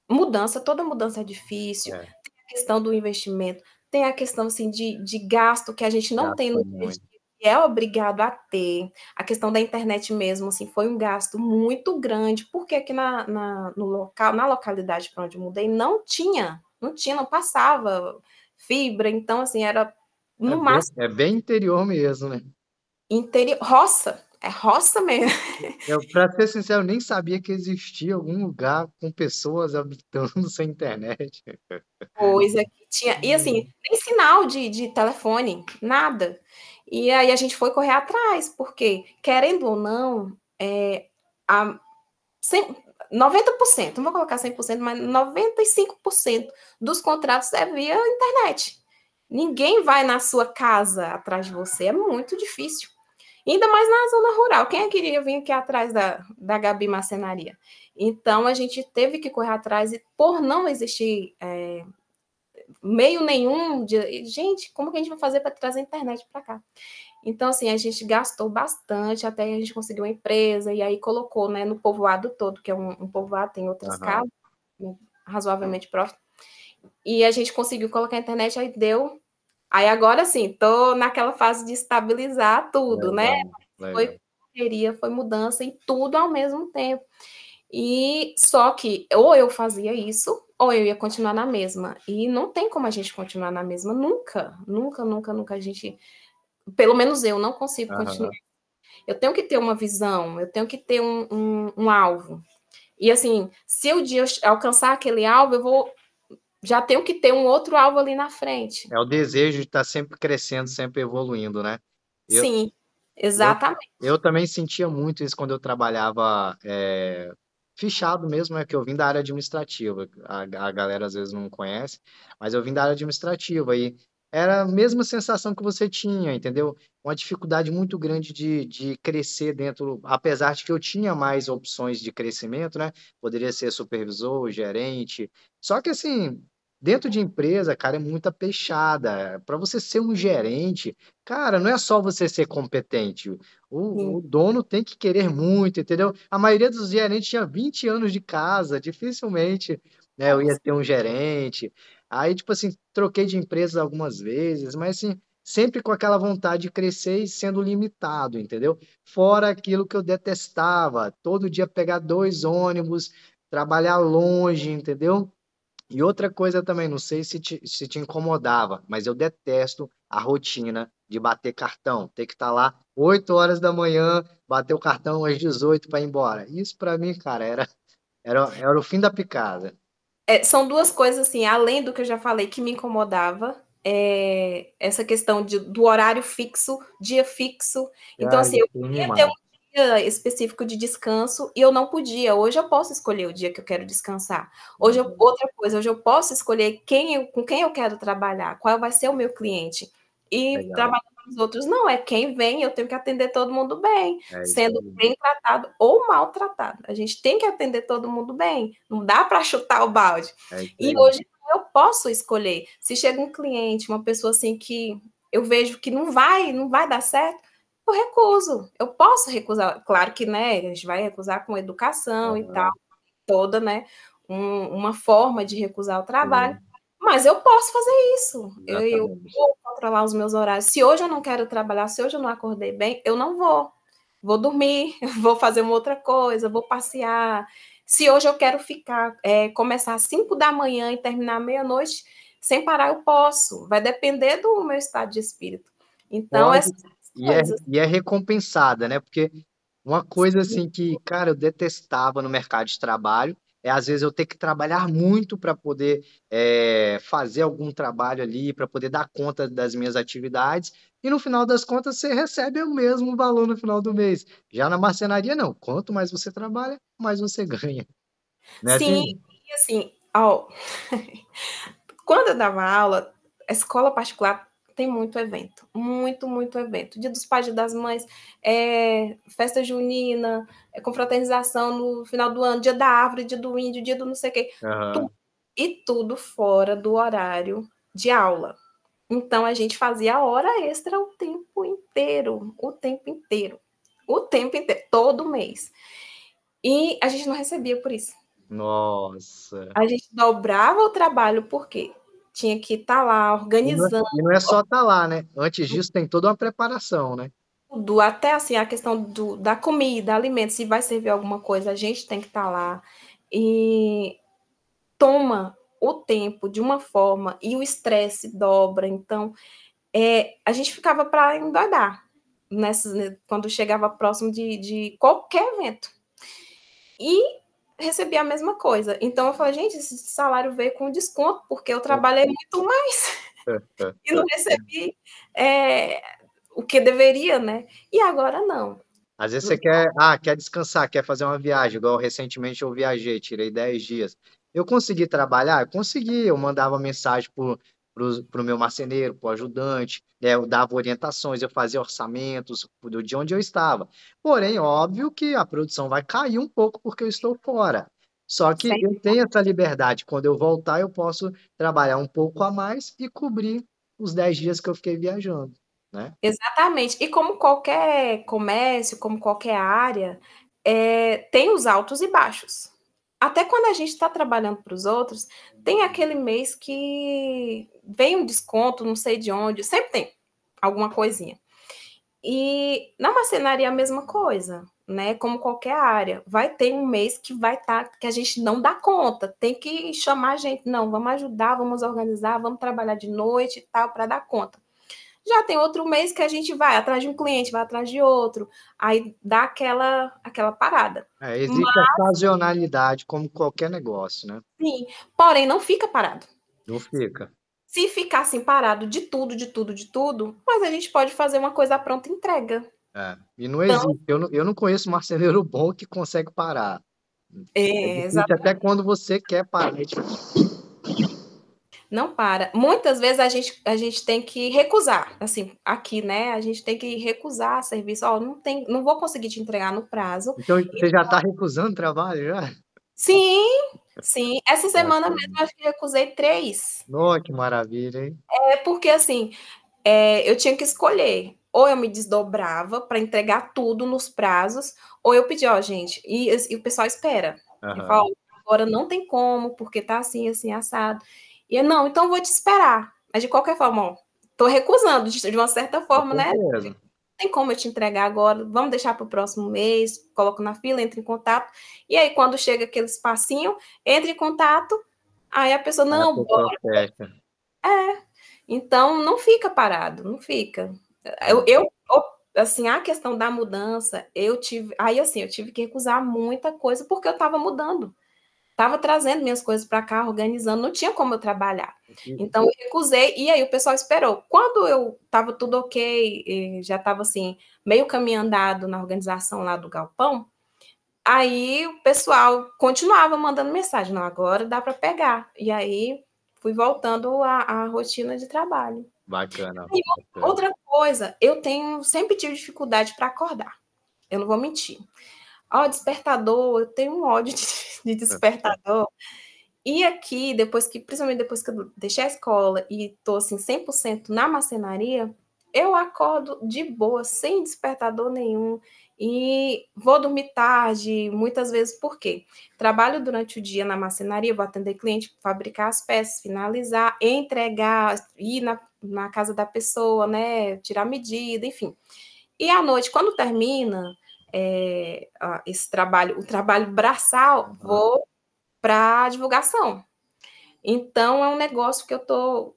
mudança, toda mudança é difícil, é. tem a questão do investimento, tem a questão assim, de, de gasto que a gente não gasto tem no dia é obrigado a ter. A questão da internet mesmo, assim, foi um gasto muito grande, porque aqui na, na no local, na localidade para onde mudei, não tinha, não tinha, não passava fibra, então assim, era no é máximo. Bem, é bem interior mesmo, né? Interior, roça, é roça mesmo. Eu, pra ser sincero, nem sabia que existia algum lugar com pessoas habitando sem internet. Pois é, tinha. E assim, hum. nem sinal de, de telefone, nada. E aí a gente foi correr atrás, porque, querendo ou não, é, a, 100, 90%, não vou colocar 100%, mas 95% dos contratos é via internet. Ninguém vai na sua casa atrás de você, é muito difícil. Ainda mais na zona rural. Quem é queria vir aqui atrás da, da Gabi Marcenaria? Então, a gente teve que correr atrás e, por não existir é, meio nenhum de. Gente, como que a gente vai fazer para trazer a internet para cá? Então, assim, a gente gastou bastante até a gente conseguir uma empresa e aí colocou né, no povoado todo, que é um, um povoado, tem outras uhum. casas, né, razoavelmente próximo. E a gente conseguiu colocar a internet, aí deu Aí agora sim, tô naquela fase de estabilizar tudo, legal, né? Legal. Foi correria, foi mudança e tudo ao mesmo tempo. E só que ou eu fazia isso, ou eu ia continuar na mesma. E não tem como a gente continuar na mesma nunca, nunca, nunca, nunca a gente, pelo menos eu não consigo continuar. Eu tenho que ter uma visão, eu tenho que ter um, um, um alvo. E assim, se o dia alcançar aquele alvo, eu vou já tenho que ter um outro alvo ali na frente. É o desejo de estar sempre crescendo, sempre evoluindo, né? Eu, Sim, exatamente. Eu, eu, também sentia muito isso quando eu trabalhava é, fichado mesmo, é que eu vim da área administrativa. A, a galera às vezes não conhece, mas eu vim da área administrativa e era a mesma sensação que você tinha, entendeu? Uma dificuldade muito grande de, de crescer dentro, apesar de que eu tinha mais opções de crescimento, né? Poderia ser supervisor, gerente. Só que assim, Dentro de empresa, cara, é muita peixada. Para você ser um gerente, cara, não é só você ser competente. O, o, dono tem que querer muito, entendeu? A maioria dos gerentes tinha 20 anos de casa, dificilmente né, eu ia ter um gerente. Aí, tipo assim, troquei de empresa algumas vezes, mas assim, sempre com aquela vontade de crescer e sendo limitado, entendeu? Fora aquilo que eu detestava, todo dia pegar dois ônibus, trabalhar longe, entendeu? E outra coisa também, não sei se te, se te incomodava, mas eu detesto a rotina de bater cartão, ter que estar tá lá 8 horas da manhã, bater o cartão às 18 para ir embora. Isso para mim, cara, era, era, era o fim da picada. É, são duas coisas, assim, além do que eu já falei que me incomodava, é essa questão de, do horário fixo, dia fixo. Então, Ai, assim, eu queria ter um dia específico de descanso e eu não podia. Hoje eu posso escolher o dia que eu quero descansar. Hoje eu, uhum. outra coisa, hoje eu posso escolher quem eu, com quem eu quero trabalhar, qual vai ser o meu cliente. E Legal. trabalhar com os outros não, é quem vem, eu tenho que atender todo mundo bem, é sendo bem tratado ou maltratado. A gente tem que atender todo mundo bem, não dá para chutar o balde. É e hoje eu posso escolher. Se chega um cliente, uma pessoa assim que eu vejo que não vai, não vai dar certo, eu recuso. Eu posso recusar, claro que, né, a gente vai recusar com educação uhum. e tal, toda, né, um, uma forma de recusar o trabalho. Uhum. Mas eu posso fazer isso. Eu, eu, vou controlar os meus horários. Se hoje eu não quero trabalhar, se hoje eu não acordei bem, eu não vou. Vou dormir, vou fazer uma outra coisa, vou passear. Se hoje eu quero ficar, é, começar às 5 da manhã e terminar meia-noite, sem parar, eu posso. Vai depender do meu estado de espírito. Então, essa e é, e é recompensada, né? Porque uma coisa assim que, cara, eu detestava no mercado de trabalho é às vezes eu ter que trabalhar muito para poder é, fazer algum trabalho ali, para poder dar conta das minhas atividades, e no final das contas você recebe o mesmo valor no final do mês. Já na marcenaria, não. Quanto mais você trabalha, mais você ganha. Né, Sim, assim? e assim, ó, quando eu dava aula, a escola particular tem muito evento, muito, muito evento. Dia dos pais, dia das mães, é, festa junina, é, confraternização no final do ano, dia da árvore, dia do índio, dia do não sei o quê. Uhum. Tu, e tudo fora do horário de aula. Então a gente fazia hora extra o tempo inteiro, o tempo inteiro, o tempo inteiro, todo mês. E a gente não recebia por isso. Nossa. A gente dobrava o trabalho por quê? tinha que estar tá lá organizando. E não é só estar é tá lá, né? Antes disso tem toda uma preparação, né? Tudo, até assim, a questão do, da comida, alimentos, se vai servir alguma coisa, a gente tem que estar tá lá. E toma o tempo de uma forma e o estresse dobra. Então, é, a gente ficava para endoidar nessas, quando chegava próximo de, de qualquer evento. E recebia a mesma coisa. Então eu falei, gente, esse salário veio com desconto, porque eu é. trabalhei muito mais é, é, e não recebi é, o que deveria, né? E agora não. Às vezes você quer, ah, quer descansar, quer fazer uma viagem, igual recentemente eu viajei, tirei 10 dias. Eu consegui trabalhar? Eu consegui, eu mandava mensagem por para o meu marceneiro, para o ajudante, né? eu dava orientações, eu fazia orçamentos do de onde eu estava. Porém, óbvio que a produção vai cair um pouco porque eu estou fora. Só que eu tenho essa liberdade. Quando eu voltar, eu posso trabalhar um pouco a mais e cobrir os 10 dias que eu fiquei viajando. Né? Exatamente. E como qualquer comércio, como qualquer área, é, tem os altos e baixos. Até quando a gente está trabalhando para os outros, tem aquele mês que vem um desconto, não sei de onde, sempre tem alguma coisinha. E na marcenaria é a mesma coisa, né? Como qualquer área, vai ter um mês que vai estar tá, que a gente não dá conta, tem que chamar a gente, não, vamos ajudar, vamos organizar, vamos trabalhar de noite e tal para dar conta. Já tem outro mês que a gente vai atrás de um cliente, vai atrás de outro, aí dá aquela, aquela parada. É, existe Mas, a sazonalidade, como qualquer negócio, né? Sim, porém não fica parado. Não fica. Se ficar assim parado de tudo, de tudo, de tudo, mas a gente pode fazer uma coisa pronta entrega. É, e não então, existe, eu não, eu não conheço marceneiro bom que consegue parar. É, é exatamente. Até quando você quer parar. É difícil. Não para. Muitas vezes a gente, a gente tem que recusar, assim, aqui, né? A gente tem que recusar serviço. Ó, oh, não, tem, não vou conseguir te entregar no prazo. Então você já está recusando trabalho já? Sim, sim. Essa semana mesmo acho que recusei três. Nossa, que maravilha, hein? É porque assim, é, eu tinha que escolher. Ou eu me desdobrava para entregar tudo nos prazos, ou eu pedi, ó, gente, e, e o pessoal espera. Uhum. Eu falo, agora não tem como, porque tá assim, assim, assado. E eu, não, então vou te esperar. Mas de qualquer forma, ó, tô recusando, de, de uma certa forma, né? Não tem como eu te entregar agora, vamos deixar para o próximo mês, coloco na fila, entre em contato. E aí, quando chega aquele espacinho, entra em contato, aí a pessoa, não, a pessoa bora. Fecha. É. Então, não fica parado, não fica. Eu, eu, assim, a questão da mudança, eu tive. Aí, assim, eu tive que recusar muita coisa porque eu estava mudando estava trazendo minhas coisas para cá, organizando, não tinha como eu trabalhar. Então eu recusei, e aí o pessoal esperou. Quando eu estava tudo ok, já estava assim, meio caminho andado na organização lá do galpão, aí o pessoal continuava mandando mensagem, não, agora dá para pegar. E aí fui voltando à, à rotina de trabalho. Bacana. E bacana. outra coisa, eu tenho sempre tive dificuldade para acordar. Eu não vou mentir. Ó, despertador, eu tenho um ódio de de é, despertador. E aqui, depois que, principalmente depois que eu deixei a escola e tô assim 100% na macenaria eu acordo de boa, sem despertador nenhum e vou dormir tarde, muitas vezes por quê? Trabalho durante o dia na macenaria vou atender cliente, fabricar as peças, finalizar, entregar, ir na, na casa da pessoa, né, tirar medida, enfim. E à noite, quando termina, é, ó, esse trabalho, o trabalho braçal, vou para divulgação. Então, é um negócio que eu estou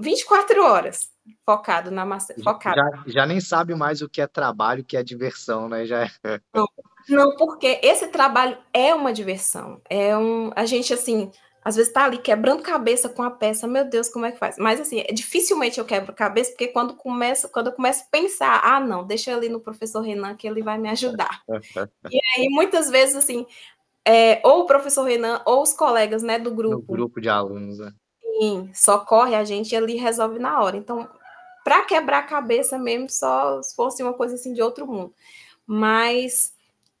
24 horas focado na massa. Focado. Já, já, nem sabe mais o que é trabalho, o que é diversão, né? Já... É. Não, não, porque esse trabalho é uma diversão. É um, a gente assim às vezes tá ali quebrando cabeça com a peça, meu Deus, como é que faz? Mas assim, dificilmente eu quebro cabeça, porque quando começa, quando eu começo a pensar, ah, não, deixa ali no professor Renan que ele vai me ajudar. e aí, muitas vezes, assim, é, ou o professor Renan, ou os colegas, né, do grupo. Do grupo de alunos, né? Sim, socorre a gente e ali resolve na hora. Então, para quebrar cabeça mesmo, só se fosse uma coisa assim de outro mundo. Mas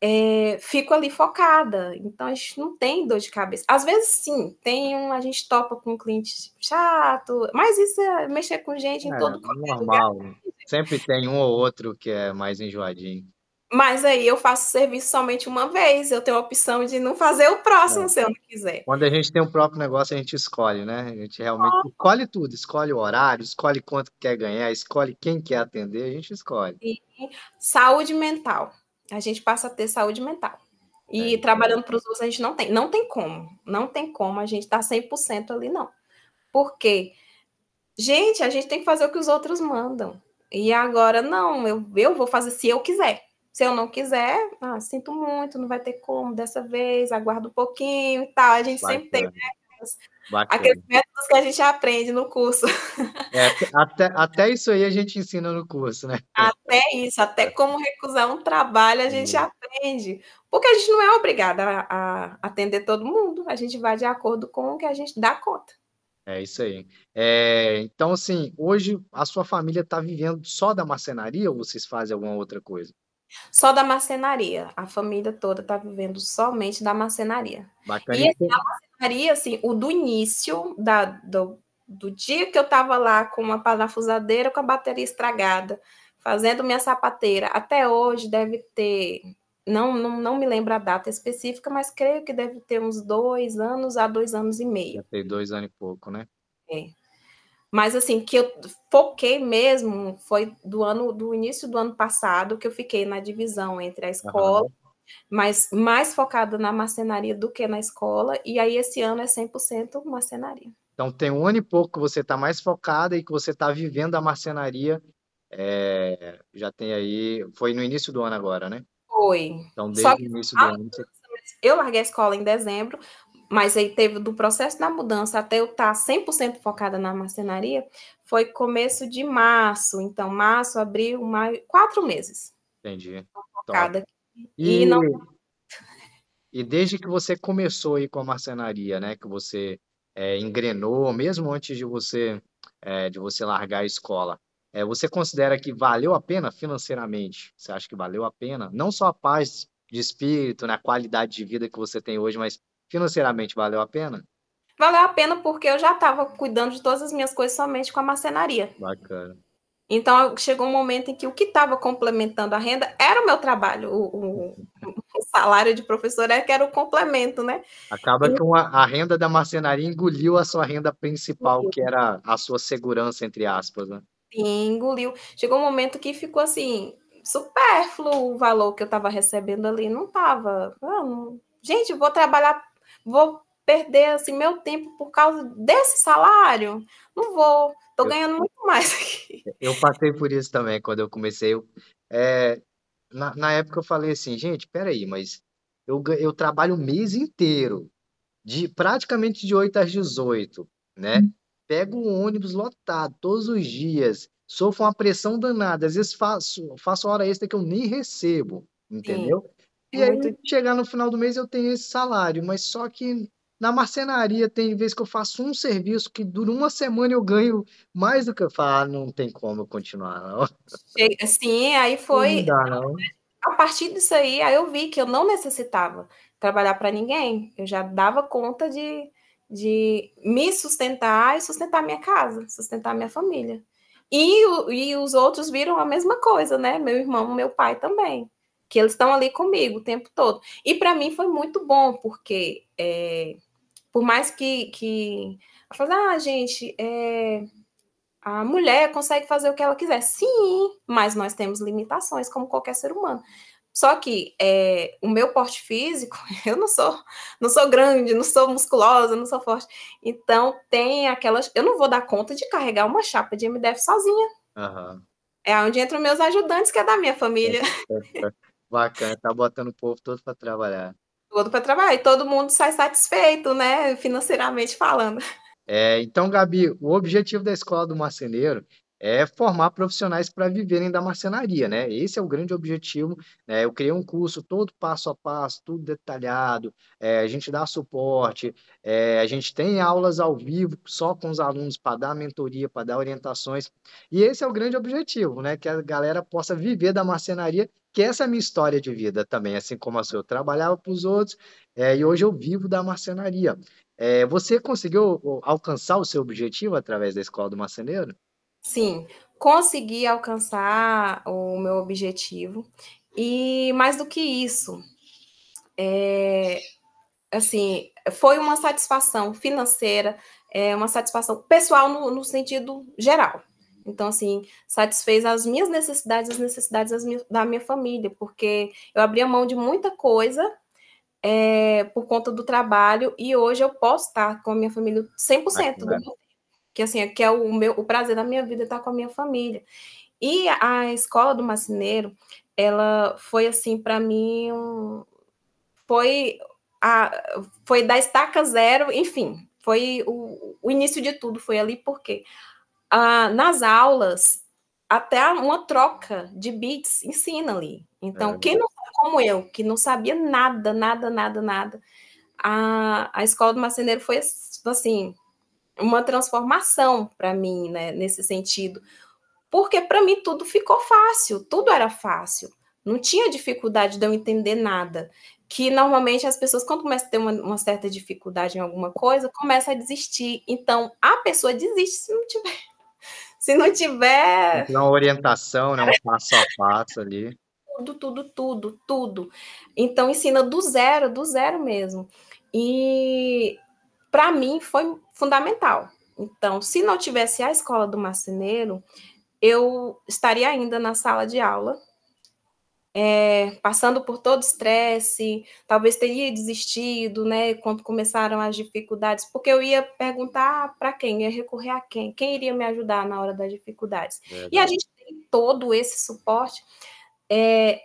é, fico ali focada. Então, a gente não tem dor de cabeça. Às vezes, sim, tem um, a gente topa com um cliente chato, mas isso é mexer com gente em é, todo é normal. Lugar. Né? Sempre tem um ou outro que é mais enjoadinho. Mas aí eu faço serviço somente uma vez, eu tenho a opção de não fazer o próximo é. se eu não quiser. Quando a gente tem o próprio negócio, a gente escolhe, né? A gente realmente oh. escolhe tudo, escolhe o horário, escolhe quanto quer ganhar, escolhe quem quer atender, a gente escolhe. E saúde mental a gente passa a ter saúde mental. E é, então. trabalhando para os outros a gente não tem, não tem como, não tem como a gente estar tá 100% ali não. Porque gente, a gente tem que fazer o que os outros mandam. E agora não, eu, eu vou fazer se eu quiser. Se eu não quiser, ah, sinto muito, não vai ter como dessa vez, aguardo um pouquinho e tal. A gente vai sempre ter né, Bacana. Aqueles métodos que a gente aprende no curso. É, até, até isso aí a gente ensina no curso, né? Até isso, até é. como recusar um trabalho a gente é. aprende. Porque a gente não é obrigada a, a atender todo mundo, a gente vai de acordo com o que a gente dá conta. É isso aí. É, então, assim, hoje a sua família está vivendo só da marcenaria ou vocês fazem alguma outra coisa? Só da marcenaria. A família toda está vivendo somente da marcenaria. Bacana. E assim, a marcenaria faria assim, o do início, da, do, do dia que eu estava lá com uma parafusadeira com a bateria estragada, fazendo minha sapateira, até hoje deve ter, não, não, não me lembro a data específica, mas creio que deve ter uns dois anos a dois anos e meio. Tem dois anos e pouco, né? É. Mas assim, que eu foquei mesmo foi do ano do início do ano passado, que eu fiquei na divisão entre a escola uhum mas mais focada na marcenaria do que na escola, e aí esse ano é 100% marcenaria. Então tem um ano e pouco que você está mais focada e que você está vivendo a marcenaria, é, já tem aí, foi no início do ano agora, né? Foi. Então desde o início do ano... Você... Eu larguei a escola em dezembro, mas aí teve do processo da mudança até eu tá estar 100% focada na marcenaria, foi começo de março. Então, março, abril, maio, quatro meses. Entendi. Focada então, e, e, não... e desde que você começou aí com a marcenaria, né? Que você é, engrenou, mesmo antes de você é, de você largar a escola. É, você considera que valeu a pena financeiramente? Você acha que valeu a pena? Não só a paz de espírito, né, a qualidade de vida que você tem hoje, mas financeiramente valeu a pena? Valeu a pena porque eu já estava cuidando de todas as minhas coisas somente com a marcenaria. Bacana. Então, chegou um momento em que o que estava complementando a renda era o meu trabalho, o, o, o salário de professor é que era o complemento, né? Acaba e... que uma, a renda da marcenaria engoliu a sua renda principal, que era a sua segurança, entre aspas, né? Sim, engoliu. Chegou um momento que ficou assim, supérfluo o valor que eu estava recebendo ali, não estava. Ah, não... Gente, vou trabalhar, vou perder assim meu tempo por causa desse salário. Não vou, tô ganhando muito mais aqui. Eu passei por isso também quando eu comecei. Eu, eh, é, na, na época eu falei assim, gente, peraí, mas eu, eu trabalho o mês inteiro, de praticamente de 8 às 18, né? Hum. Pego um ônibus lotado todos os dias, sofro uma pressão danada, às vezes faço, faço hora extra que eu nem recebo, entendeu? Sim. E é aí, chegar no final do mês, eu tenho esse salário, mas só que na marcenaria tem vez que eu faço um serviço que dura uma semana eu ganho mais do que eu falo, ah, não tem como eu continuar, não. Sim, aí foi. Não dá, não. A partir disso aí, aí eu vi que eu não necessitava trabalhar para ninguém. Eu já dava conta de, de me sustentar e sustentar minha casa, sustentar minha família. E, e os outros viram a mesma coisa, né? Meu irmão, meu pai também que eles estão ali comigo o tempo todo. E para mim foi muito bom, porque é, por mais que, que ah, gente, é, a mulher consegue fazer o que ela quiser. Sim, mas nós temos limitações, como qualquer ser humano. Só que é, o meu porte físico, eu não sou, não sou grande, não sou musculosa, não sou forte. Então tem aquelas. Eu não vou dar conta de carregar uma chapa de MDF sozinha. Uhum. É onde entram meus ajudantes, que é da minha família. É, é, é. Bacana, tá botando o povo todo para trabalhar todo para trabalhar e todo mundo sai satisfeito, né, financeiramente falando. É, então, Gabi, o objetivo da escola do marceneiro é formar profissionais para viverem da marcenaria, né? Esse é o grande objetivo. Né? Eu criei um curso todo passo a passo, tudo detalhado. É, a gente dá suporte, é, a gente tem aulas ao vivo só com os alunos para dar mentoria, para dar orientações. E esse é o grande objetivo, né? Que a galera possa viver da marcenaria que essa é a minha história de vida também, assim como a sua. Eu trabalhava para os outros é, e hoje eu vivo da marcenaria. É, você conseguiu alcançar o seu objetivo através da Escola do Marceneiro? Sim, consegui alcançar o meu objetivo. E mais do que isso, é, assim, foi uma satisfação financeira, é, uma satisfação pessoal no, no sentido geral, então, assim, satisfez as minhas necessidades, as necessidades minhas, da minha família, porque eu abri a mão de muita coisa é, por conta do trabalho e hoje eu posso estar com a minha família 100% do meu tempo. Que, assim, é, que é o, meu, o prazer da minha vida é estar com a minha família. E a escola do macineiro, ela foi, assim, para mim, um, foi, a, foi da estaca zero, enfim, foi o, o início de tudo, foi ali, porque quê? Ah, nas aulas, até uma troca de bits ensina ali. Então, é, quem não como eu, que não sabia nada, nada, nada, nada, a, a escola do marceneiro foi assim uma transformação para mim, né, nesse sentido, porque para mim tudo ficou fácil, tudo era fácil, não tinha dificuldade de eu entender nada. Que normalmente as pessoas, quando começam a ter uma, uma certa dificuldade em alguma coisa, começam a desistir. Então, a pessoa desiste se não tiver se não tiver. Não orientação, né? Um passo a passo ali. Tudo, tudo, tudo, tudo. Então ensina do zero, do zero mesmo. E para mim foi fundamental. Então, se não tivesse a escola do marceneiro, eu estaria ainda na sala de aula é, passando por todo estresse, talvez teria desistido, né? Quando começaram as dificuldades, porque eu ia perguntar para quem, ia recorrer a quem, quem iria me ajudar na hora das dificuldades. É, e a gente tem todo esse suporte, é,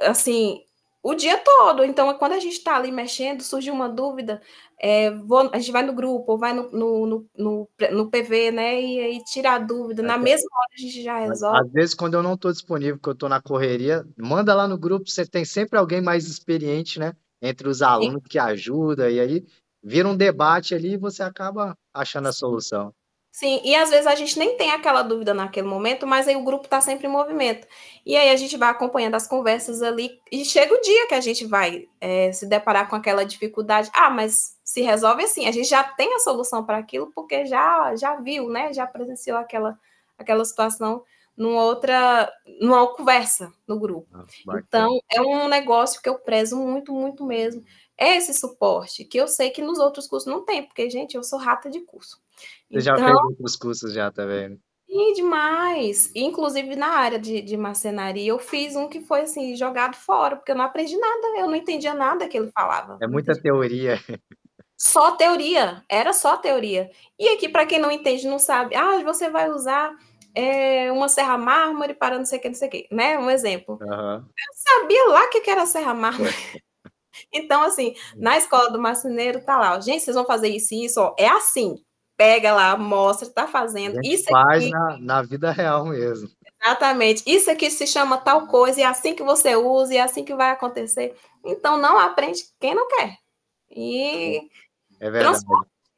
assim, o dia todo. Então, quando a gente está ali mexendo, surge uma dúvida, é, vou, a gente vai no grupo, vai no, no, no, no, no PV, né? E aí tira a dúvida. Na é, mesma hora a gente já resolve. Às vezes, quando eu não estou disponível, que eu estou na correria, manda lá no grupo, você tem sempre alguém mais experiente, né? Entre os alunos Sim. que ajuda, e aí vira um debate ali e você acaba achando a solução. Sim, e às vezes a gente nem tem aquela dúvida naquele momento, mas aí o grupo está sempre em movimento. E aí a gente vai acompanhando as conversas ali, e chega o dia que a gente vai é, se deparar com aquela dificuldade. Ah, mas se resolve assim, a gente já tem a solução para aquilo, porque já, já viu, né? Já presenciou aquela, aquela situação numa outra, numa conversa no grupo. Ah, então, é um negócio que eu prezo muito, muito mesmo. É esse suporte, que eu sei que nos outros cursos não tem, porque, gente, eu sou rata de curso. Você já fez outros então cursos já também. Tá vendo Sim, demais. Inclusive na área de, de marcenaria, eu fiz um que foi assim, jogado fora, porque eu não aprendi nada, eu não entendia nada que ele falava. É muita teoria. Só teoria, era só teoria. E aqui, para quem não entende, não sabe, ah, você vai usar é, uma serra mármore para não sei o que, não sei o que, né? Um exemplo. Uhum. Eu sabia lá que, que era serra mármore. então, assim, na escola do marceneiro tá lá, gente, vocês vão fazer isso e isso, ó, é assim pega lá, mostra, está fazendo. isso faz aqui, na, na, vida real mesmo. Exatamente. Isso aqui se chama tal coisa, e é assim que você usa, e é assim que vai acontecer. Então, não aprende quem não quer. E é verdade.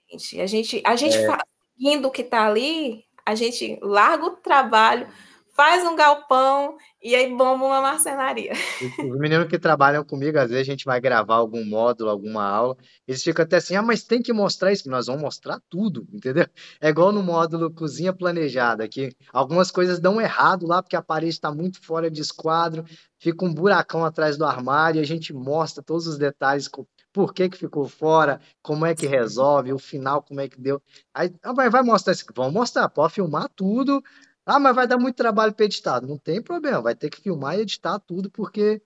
a gente. A gente, a gente é. seguindo o que está ali, a gente larga o trabalho faz um galpão e aí bomba uma marcenaria. Os meninos que trabalham comigo, às vezes a gente vai gravar algum módulo, alguma aula, eles ficam até assim, ah, mas tem que mostrar isso, nós vamos mostrar tudo, entendeu? É igual no módulo Cozinha Planejada, que algumas coisas dão errado lá, porque a parede está muito fora de esquadro, fica um buracão atrás do armário, a gente mostra todos os detalhes com por que, que ficou fora, como é que resolve, o final, como é que deu. Aí ah, vai mostrar isso. Vamos mostrar, pode filmar tudo, ah, mas vai dar muito trabalho para editar. Não tem problema, vai ter que filmar e editar tudo, porque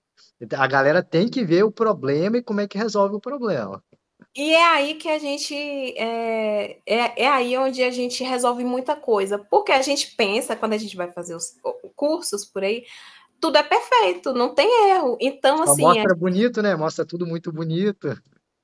a galera tem que ver o problema e como é que resolve o problema. E é aí que a gente. É, é, é aí onde a gente resolve muita coisa. Porque a gente pensa, quando a gente vai fazer os cursos por aí, tudo é perfeito, não tem erro. Então, Só assim. Mostra é... bonito, né? Mostra tudo muito bonito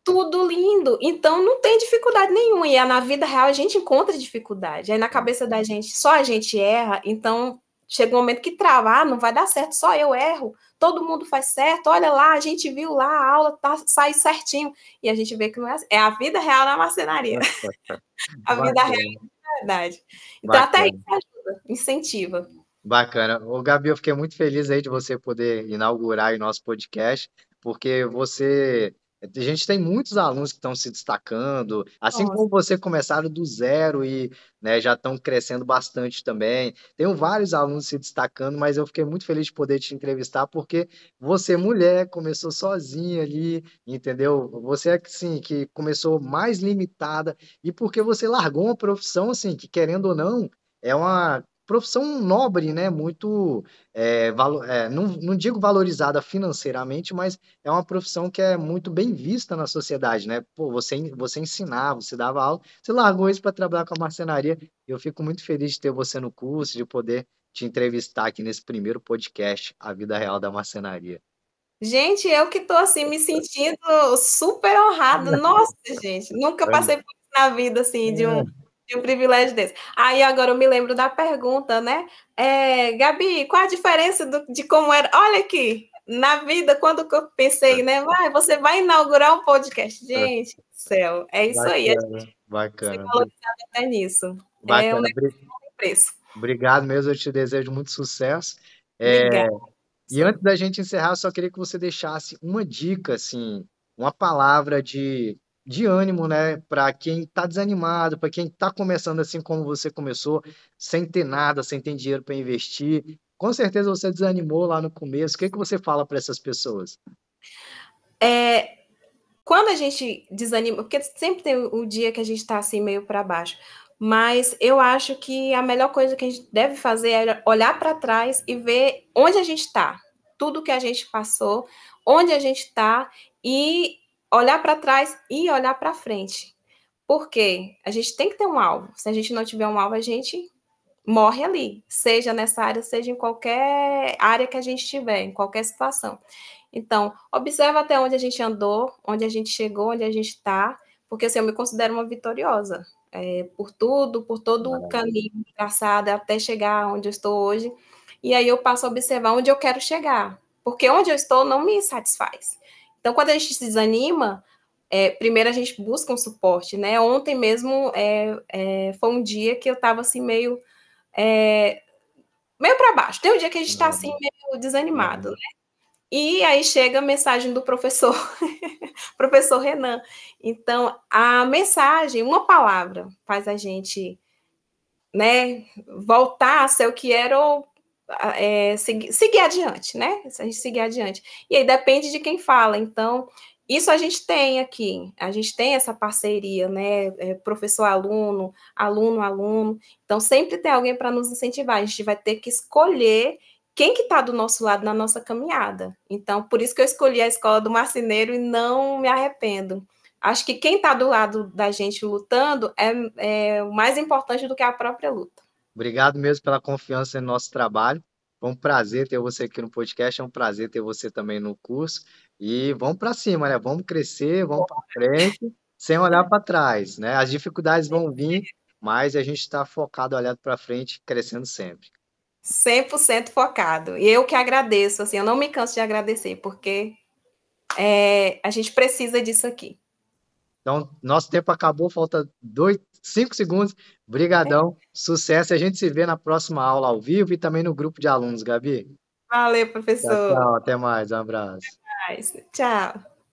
tudo lindo. Então não tem dificuldade nenhuma. E é na vida real a gente encontra dificuldade. Aí na uhum. cabeça da gente só a gente erra. Então chega um momento que travar ah, não vai dar certo, só eu erro. Todo mundo faz certo. Olha lá, a gente viu lá a aula tá, sai certinho. E a gente vê que não é assim. É a vida real na marcenaria. a vida Bacana. real é na verdade. Então Bacana. até isso ajuda, incentiva. Bacana. o Gabi, eu fiquei muito feliz aí de você poder inaugurar o nosso podcast, porque você a gente tem muitos alunos que estão se destacando, assim Nossa. como você começaram do zero e né, já estão crescendo bastante também. Tenho vários alunos se destacando, mas eu fiquei muito feliz de poder te entrevistar, porque você, mulher, começou sozinha ali, entendeu? Você é assim, que começou mais limitada, e porque você largou uma profissão assim, que querendo ou não, é uma profissão nobre, né? Muito, é, é, não, não, digo valorizada financeiramente, mas é uma profissão que é muito bem vista na sociedade, né? Pô, você, você ensinava, você dava aula, você largou isso para trabalhar com a marcenaria. Eu fico muito feliz de ter você no curso, de poder te entrevistar aqui nesse primeiro podcast, A Vida Real da Marcenaria. Gente, eu que estou assim me sentindo super honrado. Nossa, gente, nunca passei por isso na vida assim de um é um privilégio desse. Aí agora eu me lembro da pergunta, né? É, Gabi, qual a diferença do, de como era? Olha aqui, na vida, quando eu pensei, né? Vai, você vai inaugurar um podcast. É. Gente do céu, é isso bacana, aí. A gente bacana. até nisso. Bacana. É um preço. Obrigado mesmo, eu te desejo muito sucesso. É, e antes da gente encerrar, eu só queria que você deixasse uma dica, assim, uma palavra de de ânimo, né? Para quem está desanimado, para quem está começando assim como você começou, sem ter nada, sem ter dinheiro para investir. Com certeza você desanimou lá no começo. O que, é que você fala para essas pessoas? É, quando a gente desanima, porque sempre tem o dia que a gente está assim meio para baixo, mas eu acho que a melhor coisa que a gente deve fazer é olhar para trás e ver onde a gente está, tudo que a gente passou, onde a gente está e olhar para trás e olhar para frente. Porque a gente tem que ter um alvo. Se a gente não tiver um alvo, a gente morre ali, seja nessa área, seja em qualquer área que a gente tiver, em qualquer situação. Então, observa até onde a gente andou, onde a gente chegou, onde a gente está, porque assim, eu me considero uma vitoriosa é, por tudo, por todo Maravilha. o caminho traçado até chegar onde eu estou hoje. E aí eu passo a observar onde eu quero chegar, porque onde eu estou não me satisfaz. Então, quando a gente se desanima, é, primeiro a gente busca um suporte, né? Ontem mesmo é, é, foi um dia que eu estava assim meio é, meio para baixo. Tem um dia que a gente está assim uhum. meio desanimado, uhum. né? E aí chega a mensagem do professor, professor Renan. Então, a mensagem, uma palavra, faz a gente, né, voltar a ser o que era ou é, seguir, seguir adiante, né? A gente seguir adiante. E aí depende de quem fala. Então, isso a gente tem aqui, a gente tem essa parceria, né? É, Professor-aluno, aluno-aluno. Então, sempre tem alguém para nos incentivar. A gente vai ter que escolher quem que está do nosso lado na nossa caminhada. Então, por isso que eu escolhi a escola do marceneiro e não me arrependo. Acho que quem está do lado da gente lutando é, é mais importante do que a própria luta. Obrigado mesmo pela confiança no nosso trabalho. Foi um prazer ter você aqui no podcast, é um prazer ter você também no curso. E vamos para cima, né? Vamos crescer, vamos para frente, sem olhar para trás, né? As dificuldades vão vir, mas a gente está focado, olhado para frente, crescendo sempre. 100% focado. E eu que agradeço, assim, eu não me canso de agradecer, porque é, a gente precisa disso aqui. Então, nosso tempo acabou, falta dois, cinco segundos. Brigadão, é. sucesso. A gente se vê na próxima aula ao vivo e também no grupo de alunos, Gabi. Valeu, professor. Tchau, tchau até mais. Um abraço. Até mais. Tchau.